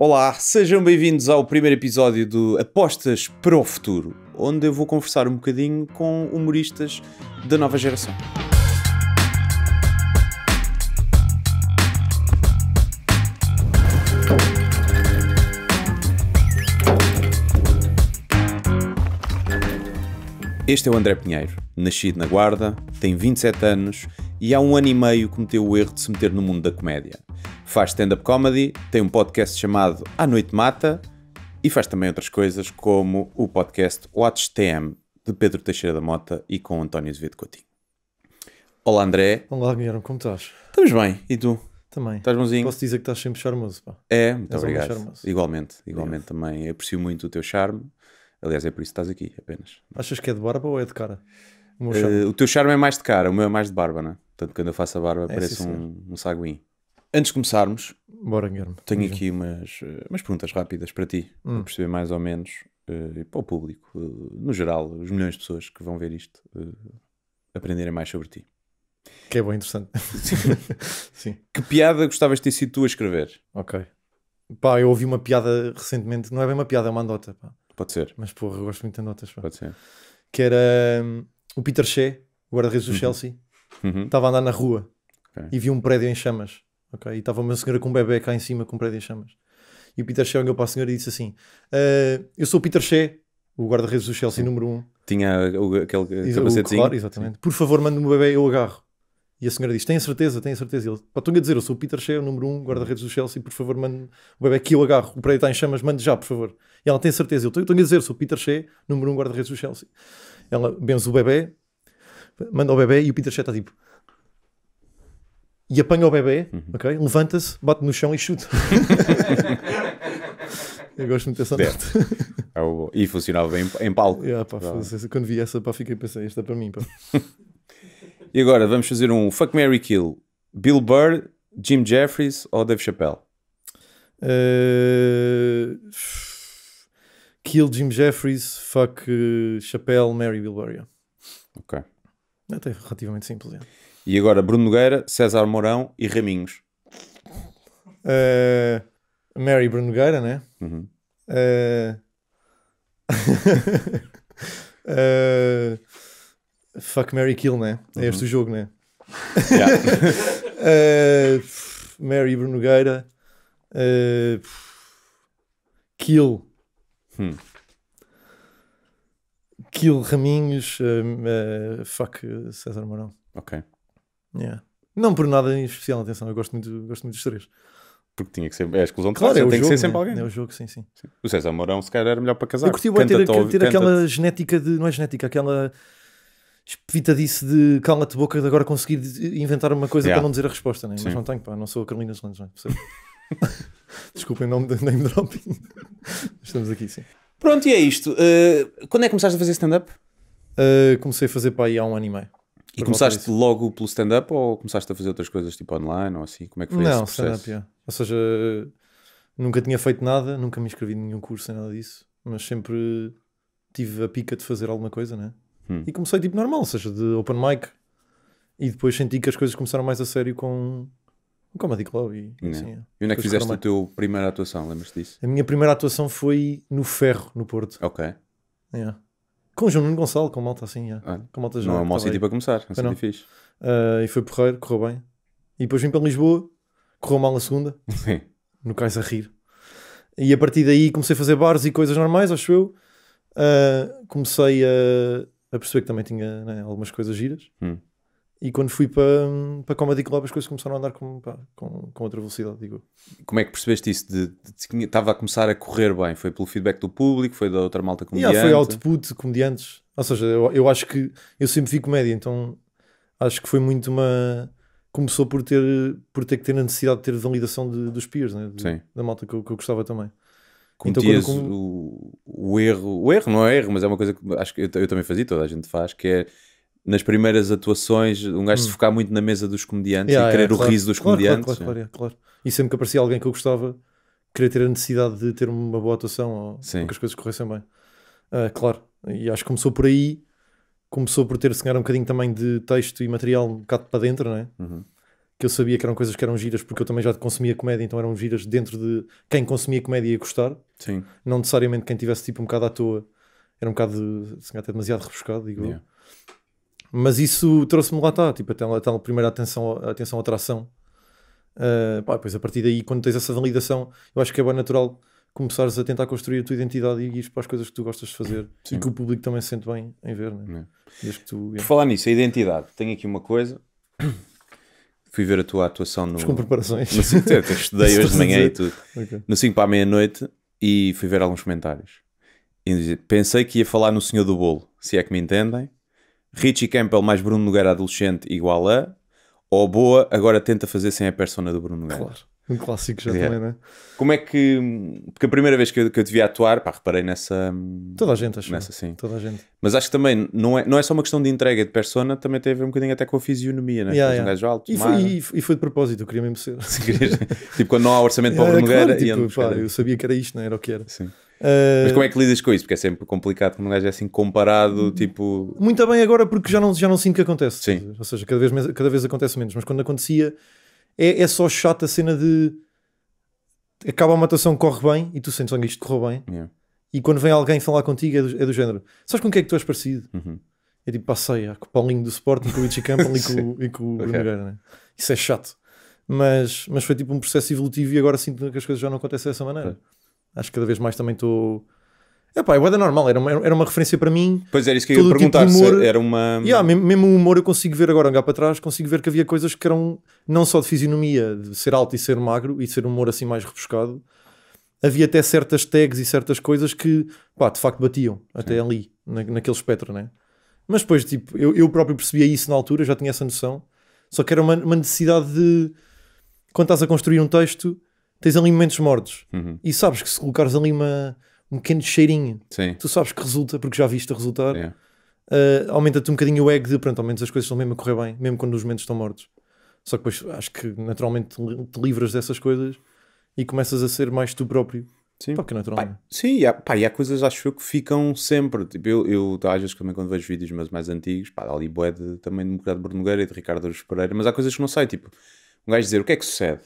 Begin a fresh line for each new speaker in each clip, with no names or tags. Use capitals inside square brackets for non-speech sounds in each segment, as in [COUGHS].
Olá, sejam bem-vindos ao primeiro episódio do Apostas para o Futuro, onde eu vou conversar um bocadinho com humoristas da nova geração. Este é o André Pinheiro, nascido na Guarda, tem 27 anos e há um ano e meio cometeu o erro de se meter no mundo da comédia faz stand-up comedy, tem um podcast chamado A Noite Mata e faz também outras coisas como o podcast Watch TM de Pedro Teixeira da Mota e com António Azevedo Coutinho. Olá André.
Olá Guilherme, como estás? Estamos bem, e tu? Também. Estás bonzinho? Posso dizer que estás sempre charmoso, pá. É, muito És obrigado. Charmoso. Igualmente,
igualmente também. Eu aprecio muito o teu charme. Aliás, é por isso que estás aqui, apenas.
Achas que é de barba ou é de cara? O, uh,
o teu charme é mais de cara, o meu é mais de barba, não é? Portanto, quando eu faço a barba é, parece um, um saguinho. Antes de começarmos, Bora, Guilherme. tenho aqui umas, eh, umas perguntas rápidas para ti, hum. para perceber mais ou menos, uh, e para o público, uh, no geral, os milhões de pessoas que vão ver isto, uh, aprenderem mais sobre ti. Que é bom, interessante.
[LAUGHS] Sim.
Que piada gostavas de ter sido tu a escrever? Ok. Pá,
eu ouvi uma piada recentemente, não é bem uma piada, é uma andota. Pá.
Pode ser. Mas porra, eu gosto muito de andotas. Pá. Pode ser.
Que era um, o Peter Shea, guarda-redes do uhum. Chelsea, uhum. estava a andar na rua okay. e viu um prédio em chamas ok? E estava uma senhora com um bebê cá em cima com um prédio em chamas. E o Peter Shea olhou para a senhora e disse assim: ah, Eu sou o Peter Shea, o guarda-redes do Chelsea número 1. Um.
Tinha o, aquele capacetezinho. Claro, exatamente.
Sim. Por favor, manda-me o bebê, eu agarro. E a senhora diz: Tenha certeza, tenho certeza. E ele, estou a dizer, eu sou o Peter Shea, o número 1, um, guarda-redes do Chelsea, por favor, manda o bebê que eu agarro. O prédio está em chamas, Manda já, por favor. E ela tem certeza, eu estou a dizer, sou o Peter Shea, número 1, um, guarda-redes do Chelsea. Ela benza o bebê, manda o bebê e o Peter Shea está tipo: e apanha o bebê, uhum. ok? Levanta-se, bate no chão e chuta. [LAUGHS] Eu gosto muito dessa parte.
É e funcionava bem em palco. Yeah, pá,
Quando vi essa, pá, fiquei pensando, esta é para mim. Pá. [LAUGHS]
e agora vamos fazer um Fuck Mary Kill: Bill Burr, Jim Jeffries ou Dave Chappelle?
Uh... Kill Jim Jeffries, fuck uh, Chappelle, Mary Bill Burr. Yeah. Ok. É até relativamente simples. Yeah.
E agora Bruno Nogueira, César Mourão e Raminhos.
Uh, Mary Bruno Nogueira, né? Uhum. Uh... uh... [LAUGHS] Fuck Mary Kill, né? Uhum. É este uhum. o jogo, né? Yeah. uh, [LAUGHS] Mary Bruno Nogueira. Uh, Kill. Hum. Kill Raminhos. Uh, uh, fuck César Mourão. Ok. Yeah. Não por nada em especial, atenção, eu gosto muito, gosto muito dos três.
Porque tinha que ser, é a exclusão de claro, é tem jogo, que ser sempre né? alguém. É o jogo, sim, sim. sim. O César Mourão, se calhar, era melhor para casar. Eu curti bem ter, ter aquela
genética de, não é genética, aquela espitadice de cala-te boca de agora conseguir inventar uma coisa yeah. para não dizer a resposta, né? mas não tenho, pá, não sou a Carolina Solange, não é? [LAUGHS] Desculpem, não me name dropping. [LAUGHS] Estamos aqui, sim.
Pronto, e é isto. Uh, quando é que começaste a fazer stand-up? Uh,
comecei a fazer para aí há um ano e meio.
E começaste logo pelo stand-up ou começaste a fazer outras coisas tipo online ou assim? Como é que foi Não, stand-up, yeah.
Ou seja, nunca tinha feito nada, nunca me inscrevi em nenhum curso, nem nada disso, mas sempre tive a pica de fazer alguma coisa, né? Hum. E comecei tipo normal, ou seja, de open mic. E depois senti que as coisas começaram mais a sério com o Comedy Club e né. assim. É. E onde é que fizeste a
tua primeira atuação, lembras disso? A
minha primeira atuação foi no Ferro, no Porto. Ok. Yeah. Com João Nuno Gonçalo, com malta assim, é. com malta Não é um tá mau sítio para começar, é sempre fixe. Uh, e foi porreiro, correu bem. E depois vim para Lisboa, correu mal a segunda. [LAUGHS] Sim. No cais a rir. E a partir daí comecei a fazer bares e coisas normais, acho eu. Uh, comecei a, a, perceber que também tinha né, algumas coisas giras. Hum. E quando fui para, para Comedy Club, as coisas começaram a andar com, pá, com,
com outra velocidade, digo. Como é que percebeste isso? De, de, de, estava a começar a correr bem? Foi pelo feedback do público? Foi da outra malta comediante? Yeah, foi
output, comediantes. Ou seja, eu, eu acho que eu sempre fico comédia, então acho que foi muito uma. Começou por ter, por ter que ter a necessidade de ter validação de, dos peers, né? da malta que eu, que eu gostava também
então, quando... o, o, erro, o erro não é erro, mas é uma coisa que acho que eu, eu, também fazia, toda a gente faz, que é nas primeiras atuações, um gajo hum. se focar muito na mesa dos comediantes yeah, e querer yeah, claro, o riso dos claro, comediantes. Claro,
claro, claro, E sempre que aparecia alguém que eu gostava, querer ter a necessidade de ter uma boa atuação ou, que as coisas corressem bem. Uh, claro, e acho que começou por aí, começou por ter, se calhar, um bocadinho também de texto e material um bocado para dentro, não é? Uhum. Que eu sabia que eram coisas que eram giras, porque eu também já consumia comédia, então eram giras dentro de quem consumia comédia ia gostar. Sim. Não necessariamente quem tivesse tipo um bocado à toa, era um bocado, se calhar, até demasiado rebuscado, digo yeah. eu. Mas isso trouxe-me lá está, tipo, até lá a primeira atenção, atenção atração. Uh, pá, pois a partir daí, quando tens essa validação, eu acho que é bem natural começares a tentar construir a tua identidade e ires para as coisas que tu gostas de fazer Sim. e que o público também se sente bem
em ver. Né? É. é? Tu, é. Por falar nisso, a identidade, tenho aqui uma coisa. [COUGHS] Fui ver a tua atuação no. com preparações. No 5, estudei [LAUGHS] hoje de manhã e tudo. Okay. No 5 para a meia-noite e fui ver alguns comentários. E pensei que ia falar no Senhor do Bolo, se é que me entendem. Richie Campbell mais Bruno Nogueira adolescente igual a. Ou Boa agora tenta fazer sem a persona do Bruno Nogueira. Claro. Um clássico já é. também, não é? Como é que. Porque a primeira vez que eu, que eu devia atuar, pá, reparei nessa. Toda a gente, acho. Nessa, sim. Toda a gente. Mas acho que também não é, não é só uma questão de entrega de persona, também tem a ver um bocadinho até com a fisionomia, né? Yeah, yeah. Um alto, e, foi, e,
e, foi de propósito, eu queria mesmo ser. [LAUGHS] tipo, quando não há orçamento para o [LAUGHS] Nogueira. Claro, tipo, pá, eu sabia que era isto, não era o que era.
Sim. Eh, mas como é que lidas com isso? Porque é sempre complicado quando um gajo é assim comparado, hum, tipo.
Muito bem agora, porque já não, já não sinto que acontece. Sim. Ou seja, cada vez, cada vez acontece menos. Mas quando acontecia, é, é só chato a cena de. Acaba atuação que corre bem e tu sentes, que isto correu bem. Yeah. E quando vem alguém falar contigo, é do, é do género: Sabes com o que é que tu és parecido? Uhum. É tipo, passei ah, com o Paulinho do Sporting, com o Ichi Campbell e [LAUGHS] com, e com o Bruno okay. Guerra, né? Isso é chato. Mas, mas foi tipo um processo evolutivo e agora sinto que as coisas já não acontecem dessa maneira. Acho que cada vez mais também estou. É pá, é normal, era uma, era uma referência para mim. Pois era isso que eu ia tipo perguntar, tipo era uma. Yeah, mesmo o humor eu consigo ver agora, andar para trás, consigo ver que havia coisas que eram não só de fisionomia, de ser alto e ser magro e ser um humor assim mais rebuscado. Havia até certas tags e certas coisas que, pá, de facto batiam até Sim. ali, na, naquele espectro, né? Mas depois, tipo, eu, eu próprio percebia isso na altura, já tinha essa noção, só que era uma, uma necessidade de. Quando estás a construir um texto tens ali momentos mortos uhum. e sabes que se colocares ali uma, um pequeno cheirinho, Sim. tu sabes que resulta, porque já viste a resultar, yeah. uh, aumenta-te um bocadinho o ego de pronto, ao menos as coisas estão mesmo a correr bem, mesmo quando os momentos estão mortos. Só que depois acho que naturalmente te livras dessas coisas e começas a ser mais tu próprio.
Sim, Pá, é naturalmente. Pá, é? sim há, pá, e há coisas acho eu que ficam sempre. Tipo, eu, eu tá, às vezes também quando vejo vídeos meus mais antigos, pá, ali boé de, também de um bocado de Bruno Nogueira e de Ricardo Aruz Pereira, mas há coisas que não sei. Tipo, um gajo dizer o que é que sucede?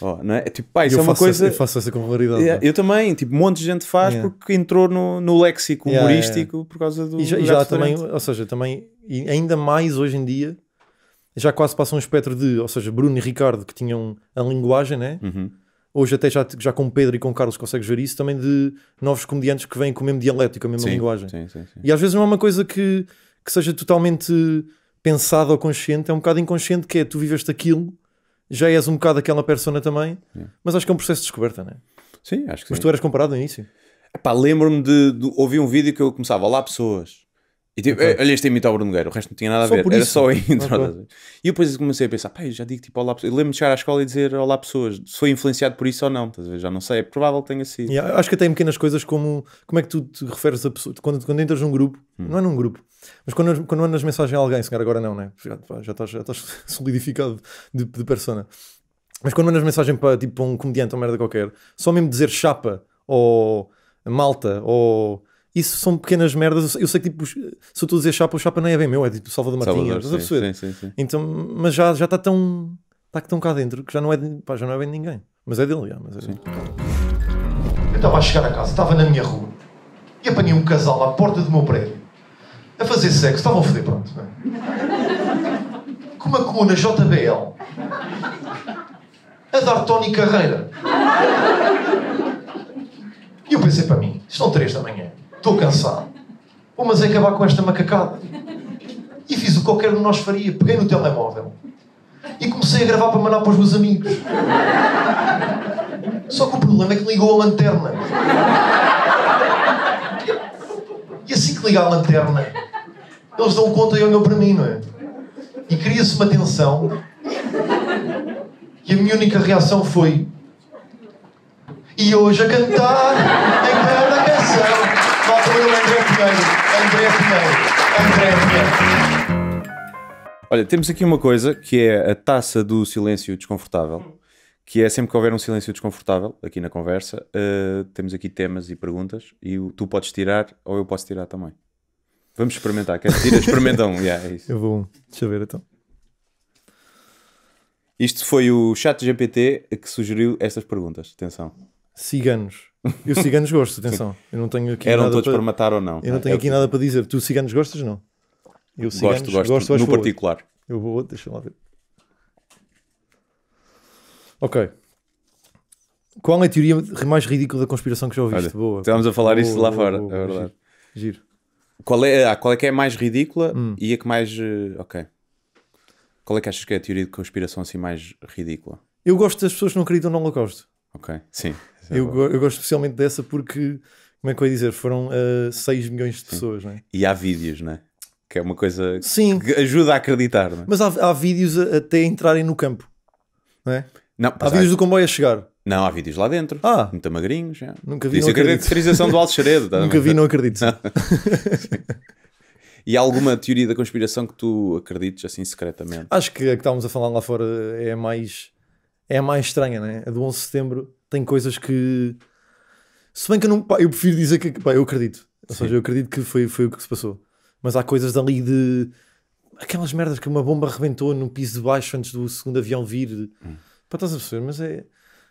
Oh, não é? é? Tipo, pá, isso eu é uma faço coisa. Essa, eu faço essa
com raridade. Yeah,
é? eu também, tipo, um monte de gente faz yeah. porque entrou no, no léxico yeah, humorístico por causa do. E já, do já também,
ou seja, também, e ainda mais hoje em dia, já quase passa um espectro de, ou seja, Bruno e Ricardo que tinham a linguagem, né? Uhum. Hoje, até já, já com Pedro e com Carlos consegues ver isso, também de novos comediantes que vêm com o mesmo dialético, com a mesma sim, linguagem. Sim, sim, e às vezes não é uma coisa que, que seja totalmente pensada ou consciente, é um bocado inconsciente que é tu viveste aquilo já és um bocado aquela persona também, yeah. É. mas acho que é um processo de descoberta, não é? Sim, acho que mas sim. Mas tu eras comparado no início.
lembro-me de, de ouvir um vídeo que eu começava, olá pessoas, e tipo, okay. olha, eh, este é imitar o Bruno Nogueira, o resto não tinha nada só a ver, era só a intro. Okay. E depois comecei a pensar, pá, eu já digo tipo olá pessoas. Eu lembro-me de chegar à escola e dizer olá pessoas, se foi influenciado por isso ou não, às vezes Já não sei, é provável que tenha sido. Yeah,
acho que até em pequenas coisas como como é que tu te referes a pessoas, quando, quando entras num grupo, hum. não é num grupo, mas quando, quando mandas mensagem a alguém, senhor, agora não, né? Já, já, estás, já estás [LAUGHS] solidificado de, de persona. Mas quando mandas mensagem para tipo, um comediante ou merda qualquer, só mesmo dizer chapa ou malta ou isso são pequenas merdas. Eu sei que tipo, se eu estou a dizer chapa, o chapa nem é bem meu, é tipo Salvador Martinha. Salvador, sim, sim, sim, Então, mas já já está tão está tão cá dentro que já não é pá, já não é bem de ninguém. Mas é dele, já, mas é dele. Eu estava a chegar a casa, estava na minha rua e apanhei um casal à porta do meu prédio a fazer sexo, estavam a foder, pronto.
É?
Com uma coluna JBL a dar Tony Carreira. E eu pensei para mim, estão três da manhã estou cansado. vou mas é acabar com esta macacada. E fiz o que qualquer um de nós faria. Peguei no telemóvel e comecei a gravar para mandar para os meus amigos. Só que o problema é que ligou a lanterna. E assim que liga a lanterna, eles dão conta e olham para mim, não é? E cria-se uma tensão. E a minha única reação foi. E hoje a cantar em cada canção. André Pinheiro. André Pinheiro.
André Pinheiro. Olha, temos aqui uma coisa que é a taça do silêncio desconfortável, que é sempre que houver um silêncio desconfortável aqui na conversa, uh, temos aqui temas e perguntas e tu podes tirar ou eu posso tirar também. Vamos experimentar. Queres tirar? Experimenta um. Yeah, é isso.
Eu vou. Deixa eu ver então.
Isto foi o chat GPT que sugeriu estas perguntas. Atenção.
Ciganos. Eu ciganos gosto, atenção. Eu não tenho aqui Eram nada todos para... para matar ou não. Eu não ah, tenho é aqui nada para dizer. Tu ciganos gostas não? Eu ciganos gosto, gosto. gosto no particular. Outro. Eu vou outro, deixa lá ver. Ok. Qual é a teoria mais ridícula da conspiração que já ouviste? Olha, boa. Estávamos a falar boa, isso lá boa, fora,
boa, é verdade. Giro. giro. Qual é, ah, qual é que é a mais ridícula hum. e a que mais. Eh, ok. Qual é que achas que é a teoria de conspiração assim mais ridícula?
Eu gosto das pessoas que não acreditam no Holocausto. Ok, sim. É eu, eu, gosto especialmente dessa porque, como é que eu ia dizer, foram uh, eh, 6 milhões de pessoas, Sim. né?
E há vídeos, né? Que é uma coisa Sim. que ajuda a acreditar, né? Mas
há, há vídeos até entrarem no campo, não é?
Não, há vídeos há... do comboio a chegar. Não, há vídeos lá dentro. Ah. Muito magrinhos. Já. Nunca vi, Isso não é acredito. a caracterização do Alxaredo. Tá? Nunca vi, não acredito. [LAUGHS] e há alguma teoria da conspiração que tu acredites assim secretamente?
Acho que a que estávamos a falar lá fora é a mais, é mais estranha, né? A do 11 de setembro tem coisas que. Se bem que eu não. Pá, eu prefiro dizer que. Pá, eu acredito. Ou seja, eu acredito que foi, foi o que se passou. Mas há coisas ali de. Aquelas merdas que uma bomba arrebentou no piso de baixo antes do segundo avião vir. Hum. Para estás a perceber, mas é.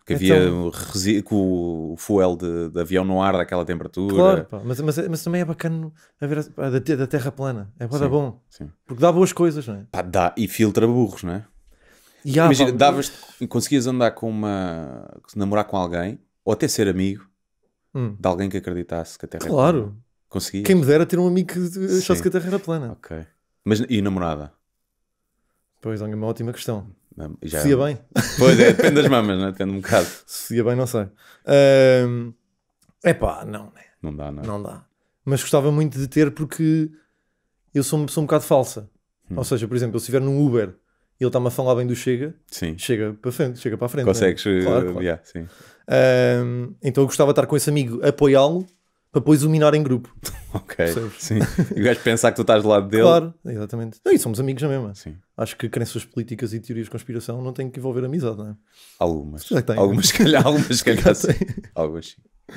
Que havia
então... o fuel de, de, avião no ar daquela temperatura. Claro,
pá, mas, mas, é, mas, também é bacana a ver da, da terra plana. É pá, sim, bom. Sim. Porque dá boas coisas, não é?
Pá, dá e filtra burros, não é? Yeah, Imagina, pá, davas, conseguias andar com uma. namorar com alguém, ou até ser amigo hum. de alguém que acreditasse que a Terra é claro. era plana. Conseguias? Quem me dera ter um amigo que achasse que a Terra era plana. Ok. Mas, e namorada?
Pois, é uma ótima questão. já... Se ia bem. Pois é, depende das mamas, né? depende um bocado. Se ia bem, não sei. É uh... não, né? Não dá, não é? Não dá. Mas gostava muito de ter porque eu sou uma pessoa um bocado falsa. Hum. Ou seja, por exemplo, eu estiver num Uber ele está-me a falar bem do Chega, sim. chega para frente, chega para a frente. É? Consegues, né? claro, claro. Yeah, sim. Um, então eu gostava de estar com esse amigo, apoiá-lo, para depois o minar em grupo. [LAUGHS]
Ok, sim. E o gajo pensar que tu estás do lado dele. Claro,
exatamente. Não, e somos amigos na mesmo. Sim. Acho que crenças políticas e teorias de conspiração não têm que envolver amizade, não é? Algumas. Já tem, algumas, né? calhar, algumas, calhar. sim. Algumas,
sim.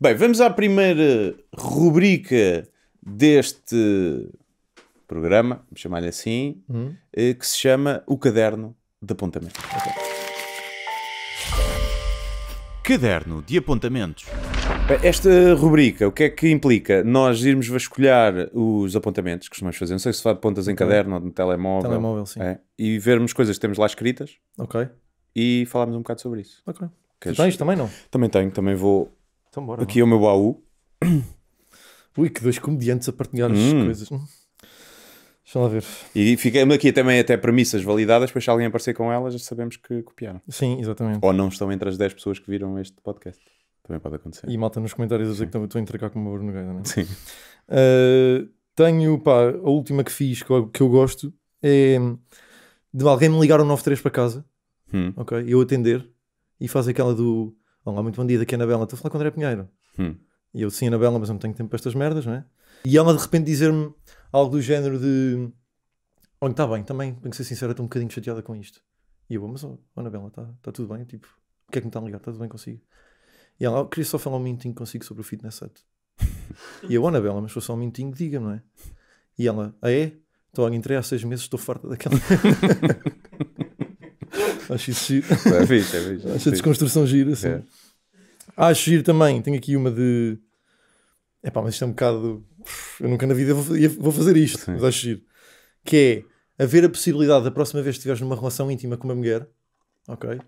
Bem, vamos à primeira rubrica deste programa, vamos chamar-lhe assim, hum. eh, que se chama O Caderno de Apontamentos. Caderno de Apontamentos. Esta rubrica, o que é que implica? Nós irmos vasculhar os apontamentos que costumamos fazer, não sei se faz pontas em caderno ou no telemóvel, telemóvel sim. É, e vermos coisas que temos lá escritas Ok. e falarmos um bocado sobre isso. Ok.
Queres? Tu é tens também não?
Também tenho, também vou. Então bora, aqui é o meu baú.
Ui, que dois comediantes a partilhar as hum. coisas. Deixa lá ver.
E ficamos aqui também até premissas validadas, pois se alguém aparecer com elas, já sabemos que copiaram.
Sim, exatamente.
Ou não estão entre as 10 pessoas que viram este podcast. Também pode acontecer. E
malta nos comentários a dizer que estou a entregar com o Bruno Nogueira, não é? Sim. Uh, tenho, pá, a última que fiz, que eu, que eu gosto, é de alguém me ligar o 93 para casa, hum. ok? Eu atender e fazer aquela do Olá, muito bom dia, daqui é Ana Bela, estou a falar com o André Pinheiro. Hum. E eu, sim, Ana Bela, mas eu não tenho tempo para estas merdas, não é? E ela de repente dizer-me algo do género de olha, está bem, também, tenho que ser sincera, estou um bocadinho chateada com isto. E eu, mas oh, Anabela, está tá tudo bem? Tipo, o que é que me está a ligar? Está tudo bem consigo? E ela, oh, queria só falar um minutinho consigo sobre o fitness set. e eu, oh, Anabela, mas foi só um minutinho, diga não é? E ela, ah é? Estou a entrei há seis meses, estou farta daquela. [LAUGHS] Acho isso giro. É fixe, é fixe. É Acho a desconstrução gira, assim. É. Acho giro também, tenho aqui uma de. É pá, mas isto é um bocado eu nunca na vida vou, fazer isto, mas acho giro. Que é haver a possibilidade da próxima vez que estiveres numa relação íntima com uma mulher, ok?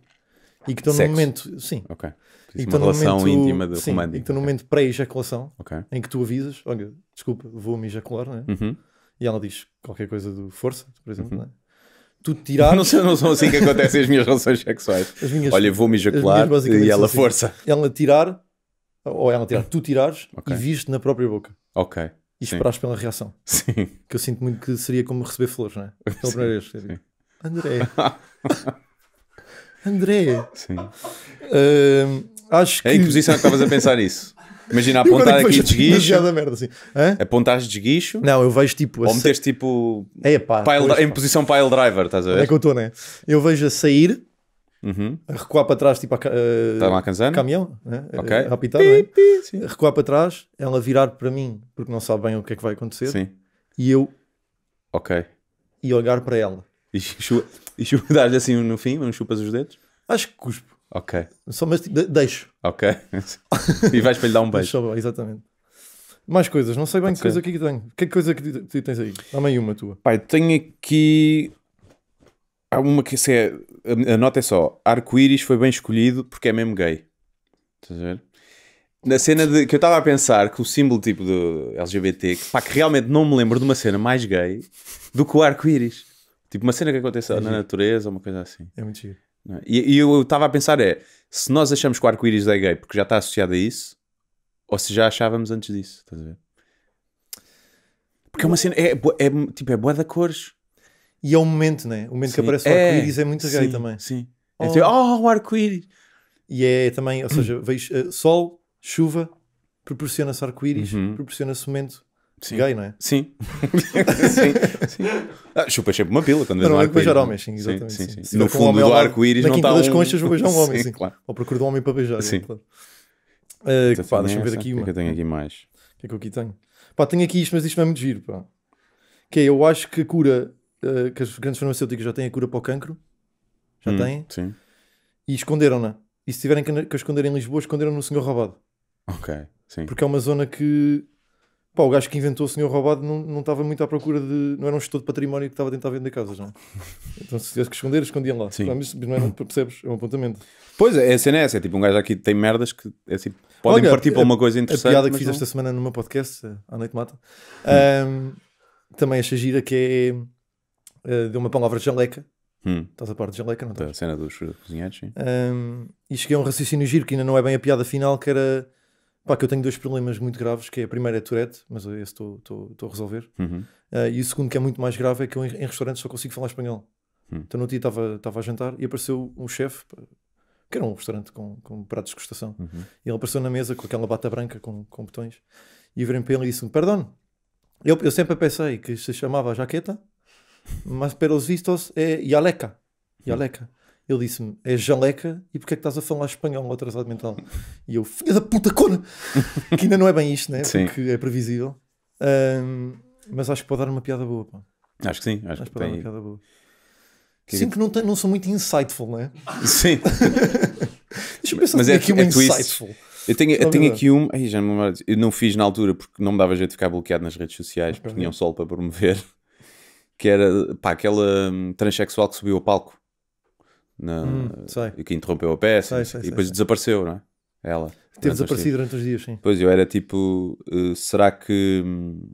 E que estão no momento. Sim. Ok. E que uma relação momento, íntima de sim, E que estão num no momento pré-ejaculação, okay. em que tu avisas: olha, desculpa, vou-me ejacular, né? Uhum. E ela diz qualquer coisa do força, por exemplo, uhum. né? Tu tirar. [LAUGHS] Não, são, não são assim que acontecem as minhas relações sexuais. As minhas, olha, vou-me ejacular e ela assim. força. Ela tirar ou ela tirar, ah. tu tirares okay. e viste na própria boca. Ok. E esperares pela reação. Sim. Que eu sinto muito que seria como receber flores, não é? [LAUGHS] Pela primeira vez. André. [LAUGHS] André.
Sim. Uh, acho é que. Em que posição é que estavas a pensar isso? Imagina [LAUGHS] apontar é aqui desguicho. Merda, assim. Apontares desguicho. Não, eu vejo tipo. Ou meteres tipo. É, pá, pile, pois, em pá. posição pile driver, estás a é ver? É que eu
estou, né? Eu vejo a sair Uhum. recuar para trás, tipo a, uh, caminhão, né? okay. a apitar, pi, é? pi, recuar para trás, ela virar para mim, porque não sabe bem o que é que vai acontecer, sim. e eu ok e olhar para ela.
E, chu chu lhe assim no fim, não chupas os dedos? Acho que cuspo. Ok.
Só, mas tipo, de deixo.
Ok. [LAUGHS] e vais para lhe dar um [LAUGHS] beijo. Deixa, exatamente.
Mais coisas, não sei bem okay. que coisa aqui que tenho. Que coisa que tu tens aí? Dá-me aí uma tua.
Pai, tenho aqui há uma que se é. A nota é só: arco-íris foi bem escolhido porque é mesmo gay. Estás a ver? Na cena de, que eu estava a pensar que o símbolo tipo do LGBT, que, pá, que realmente não me lembro de uma cena mais gay do que o arco-íris. Tipo, uma cena que aconteceu é na giro. natureza, uma coisa assim. É muito giro. É? E, e eu estava a pensar: é se nós achamos que o arco-íris é gay porque já está associado a isso, ou se já achávamos antes disso, estás a ver? Porque é uma cena, é, é, é tipo, é boa da cores.
E é o um momento, né? O
momento sim. que aparece o é, arco-íris é, é muito gay também. Sim. É oh, é tipo,
oh o arco-íris! E é, é também, ou seja, veis uh, eh, sol, chuva, proporciona-se arco-íris, uhum. proporciona-se momento. Sim. Gay, não é? Sim. [LAUGHS] sim, sim. Ah, chupas sempre uma pila quando vejo um arco-íris. homens, sim, exatamente. Sim, sim, sim. No fundo tá um do arco-íris não está um... das [LAUGHS] conchas vou beijar um homem, sim. Claro. Ou procuro de um homem para beijar. Sim. Claro.
Uh, pá, deixa-me ver aqui uma. O que é que eu tenho aqui mais? O
que é que eu aqui tenho? Pá, tenho aqui isto, mas isto não é muito giro, pá. Que é, eu acho que a cura eh, que as grandes farmacêuticas já têm a cura para o cancro,
já hum, têm, sim.
e esconderam-na. E se tiverem que, que esconder em Lisboa, esconderam no Senhor Roubado.
Ok, sim. Porque
é uma zona que pá, o gajo que inventou o Senhor Roubado não, não estava muito à procura de. não era um gestor de património que estava a tentar vender casas, não. [LAUGHS] Então se tivesse que esconder, escondiam lá. Sim. Mas não era, é percebes? É um apontamento.
Pois é, é, a cena é essa. É tipo um gajo aqui tem merdas que é assim, Podem Olha, partir para uma coisa interessante. A piada que fiz não... esta
semana no meu podcast, eh, à noite mata, um, também achei gira que é uh, eh, deu uma palavra de jaleca. Hum. Estás a parte de jaleca, não estás?
A cena dos eh, cozinheiros, sim.
Um, e cheguei a um raciocínio giro que ainda não é bem a piada final, que era pá, que eu tenho dois problemas muito graves, que é a primeira é Tourette, mas esse estou a resolver. Uhum. Uh, e o segundo que é muito mais grave é que eu em, em restaurantes só consigo falar espanhol. Uhum. Então no dia estava a jantar e apareceu um chefe, que era um restaurante com, com pratos de degustação, uhum. e ele apareceu na mesa com aquela bata branca com, com botões, e eu virei para ele e disse-me, perdão, eu, eu sempre pensei que se chamava jaqueta, mas pelos vistos é Yaleca. Jaleca. Ele disse-me, é jaleca, e porquê é que estás a falar espanhol atrasado mental? E eu, filha da puta cona! que ainda não é bem isto, né? Sim. Porque é previsível. Um, mas acho que pode dar uma piada boa, pá.
Acho que sim, acho, acho que, pode tem... dar uma piada boa. Que... É sim,
que não, tem, não são muito insightful, né? Sim. [LAUGHS] Deixa eu pensar mas é, aqui é um é insightful. Eu tenho, eu tenho aqui
um. Ai, já não, eu não fiz na altura porque não me dava jeito de ficar bloqueado nas redes sociais porque tinha um sol para promover que era pá, aquela hum, transexual que subiu ao palco na, hum, e que interrompeu a peça sei, sei, e sei, depois desapareceu, não é? Ela. Teve desaparecido durante os dias, sim. Pois eu era tipo, eh, será que hum,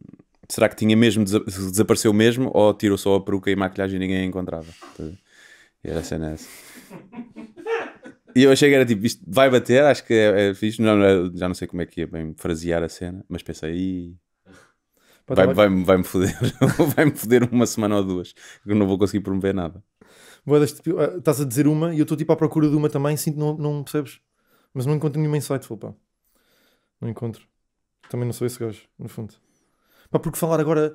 será que tinha mesmo desapareceu mesmo ou tirou só a peruca e a maquilhagem e ninguém a encontrava? E era a cena essa. E eu achei que era tipo, isto vai bater, acho que é, é fixe. Não, já não sei como é que ia bem frasear a cena, mas pensei, Vai-me vai, vai, foder. [LAUGHS] vai-me foder uma semana ou duas. Eu não vou conseguir promover nada.
Tipo, ah, estás a dizer uma e eu estou tipo à procura de uma também, sinto não, não percebes? Mas não encontro nenhuma insight, pá. Não encontro. Também não sou esse gajo, no fundo. Pá, porque falar agora,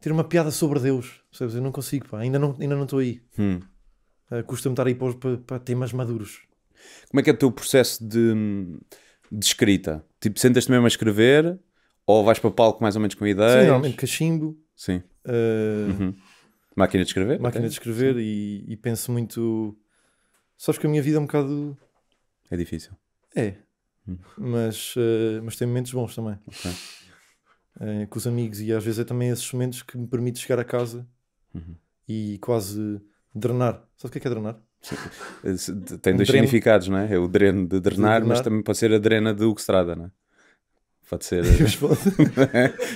ter uma piada sobre Deus, percebes? Eu não consigo, pá. Ainda não, ainda não estou aí. Hum. Uh, Custa-me estar aí para, para, para temas maduros.
Como é que é o teu processo de, de escrita? Tipo, sentas-te mesmo a escrever ou vais para o palco mais ou menos com ideias? Sim, normalmente cachimbo. Sim. Uh, uhum. Máquina de escrever? Máquina até. de escrever
e, e, penso muito. Sabes que a minha vida é um bocado. É difícil. É. Hum. Mas, uh, mas tem momentos bons também. Okay. Uh, com os amigos e às vezes é também esses momentos que me permite chegar a casa uhum. e quase drenar. Sabe o que é, que é drenar?
Tem dois Dreno. significados, não é? É o dreno de drenar, de drenar, mas também pode ser a drena de Uxtrada, não é? Pode ser. [LAUGHS] [LAUGHS]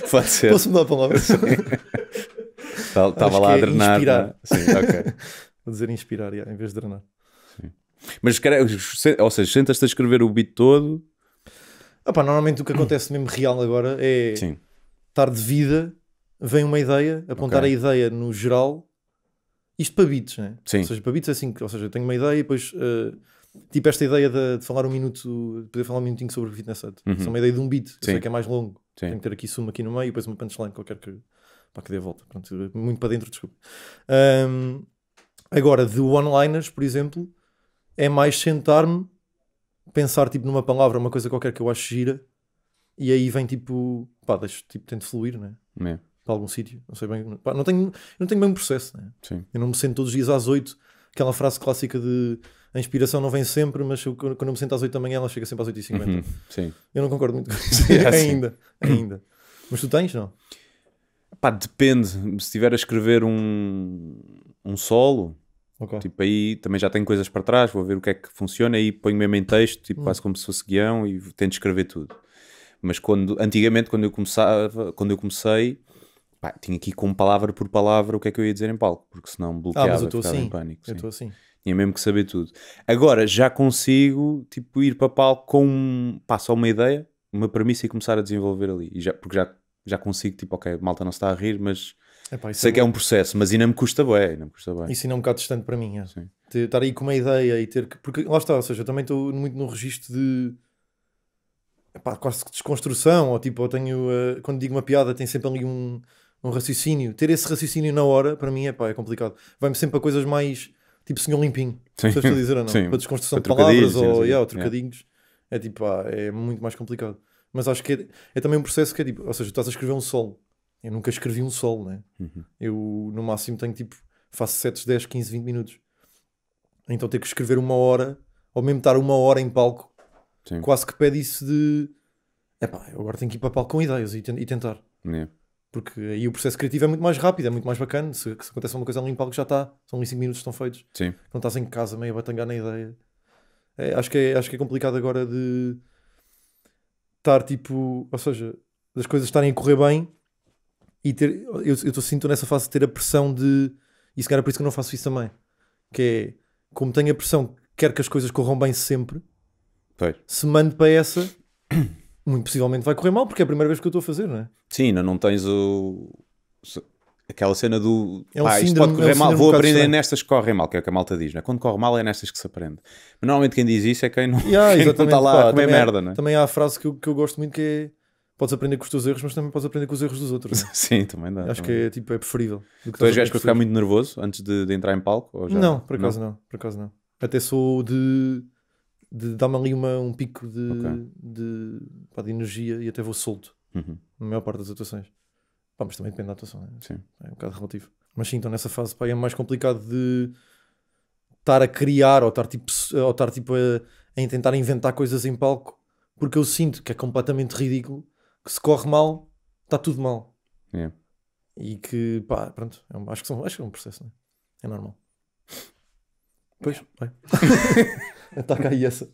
pode ser. Posso mudar a palavra? Estava lá a é drenar. inspirar. É? Sim, ok.
[LAUGHS] Vou dizer inspirar, em vez de
drenar. Sim. Mas, ou seja, sentas-te a escrever o beat todo?
normalmente o que acontece mesmo real agora é Sim. estar de vida, vem uma ideia, apontar okay. a ideia no geral, isto para beats, né? Sim. Ou seja, para beats é assim, ou seja, eu tenho uma ideia e depois uh, Tipo esta ideia de, de, falar um minuto, de poder falar um minutinho sobre o Fitness Hut. Uhum. Isso é uma ideia de um beat, eu sei que é mais longo. Sim. Tem que ter aqui suma aqui no meio e depois uma punchline qualquer que, pá, que dê a volta. Pronto, muito para dentro, desculpa. Um, agora, de one-liners, por exemplo, é mais sentar-me, pensar tipo numa palavra, uma coisa qualquer que eu acho gira, e aí vem tipo, pá, deixa tipo, tento fluir, né? É. Para algum sítio, não sei bem. Pá, não tenho, não tenho bem um processo, né? Sim. Eu não me sento todos os dias às oito aquela frase clássica de a inspiração não vem sempre, mas eu, quando eu me sento às 8 da manhã, ela chega sempre às 8h50. Uhum, sim. Eu não concordo muito com [LAUGHS] isso. É assim. ainda, ainda. Mas tu tens, não?
Pá, depende. Se estiver a escrever um, um solo, okay. tipo, aí também já tenho coisas para trás, vou ver o que é que funciona, aí ponho mesmo em texto, tipo, hum. quase como se fosse guião e tento escrever tudo. Mas quando, antigamente, quando eu começava, quando eu comecei, pá, tinha aqui com palavra por palavra o que é que eu ia dizer em palco, porque senão bloqueava, ah, mas eu ficava assim. em pânico. Eu estou assim. Tinha mesmo que saber tudo. Agora já consigo tipo, ir para palco com pá, só uma ideia, uma premissa e começar a desenvolver ali. E já, porque já, já consigo, tipo, ok, malta não está a rir, mas Epá, sei é que é bom. é um processo, mas ainda me custa bem. Ainda me custa bem. Isso
ainda é um bocado distante para mim. É? Ter, estar aí com uma ideia e ter que. Porque lá está, ou seja, eu também estou muito no registro de. Epá, quase que desconstrução, ou tipo, eu tenho. Uh, quando digo uma piada, tem sempre ali um, um raciocínio. Ter esse raciocínio na hora, para mim, é complicado. Vai-me sempre para coisas mais tipo senhor limpinho. Sim. Sabes a dizer ou não? Sim. Para desconstrução de palavras sim, ou, yeah, ou trocadinhos. É tipo, ah, é muito mais complicado. Mas acho que é, é, também um processo que é tipo, ou seja, tu estás a escrever um solo. Eu nunca escrevi um solo, né? Uhum. Eu no máximo tenho tipo, faço sets 10, 15, 20 minutos. Então ter que escrever uma hora, ou mesmo estar uma hora em palco, sim. quase que pede isso de. Epá, eu agora tenho que ir para palco com ideias e, e tentar. Yeah. Porque aí o processo criativo é muito mais rápido, é muito mais bacana. Se, se acontece uma coisa ali em palco, já está. São ali 5 minutos estão feitos. Sim. Não estás em casa meio a batangar na ideia. É, acho, que é, acho que é complicado agora de estar tipo. Ou seja, das coisas estarem a correr bem e ter. Eu, eu sinto nessa fase de ter a pressão de. E se calhar é por isso que eu não faço isso também. Que é. Como tenho a pressão, quero que as coisas corram bem sempre. Pois. Se mando para essa muito possivelmente vai correr mal, porque é a primeira vez que eu estou a fazer, não é?
Sim, não, não tens o. Aquela cena do. É ah, isto pode é correr é mal, vou um aprender nestas que correm mal, que é o que a malta diz, não é? Quando corre mal é nestas que se aprende. Mas normalmente quem diz isso é quem não, [LAUGHS] yeah, quem não está lá pá, a comer merda, há, não é?
Também há a frase que eu, que eu gosto muito que é. Podes aprender com os teus erros, mas também podes aprender com os erros dos outros. Né? [LAUGHS] Sim, também dá. Acho também. que é, tipo, é preferível.
Do que tu és gajo que ficar muito nervoso antes de, de entrar em palco? Não, por acaso não. não.
Por acaso não. Até sou de de dar-me ali uma, um pico de, okay. de, pá, de, energia e até vou solto uhum. na maior parte das atuações. Pá, mas também depende da atuação, né? sim. é um bocado relativo. Mas sim, então nessa fase pá, é mais complicado de estar a criar ou estar tipo, ou estar, tipo a, a tentar inventar coisas em palco porque eu sinto que é completamente ridículo que se corre mal, está tudo mal. E que, pá, pronto, é um, acho, que são, acho que é um processo, né? é normal. Pois, vai. [LAUGHS] [LAUGHS] Toca aí essa.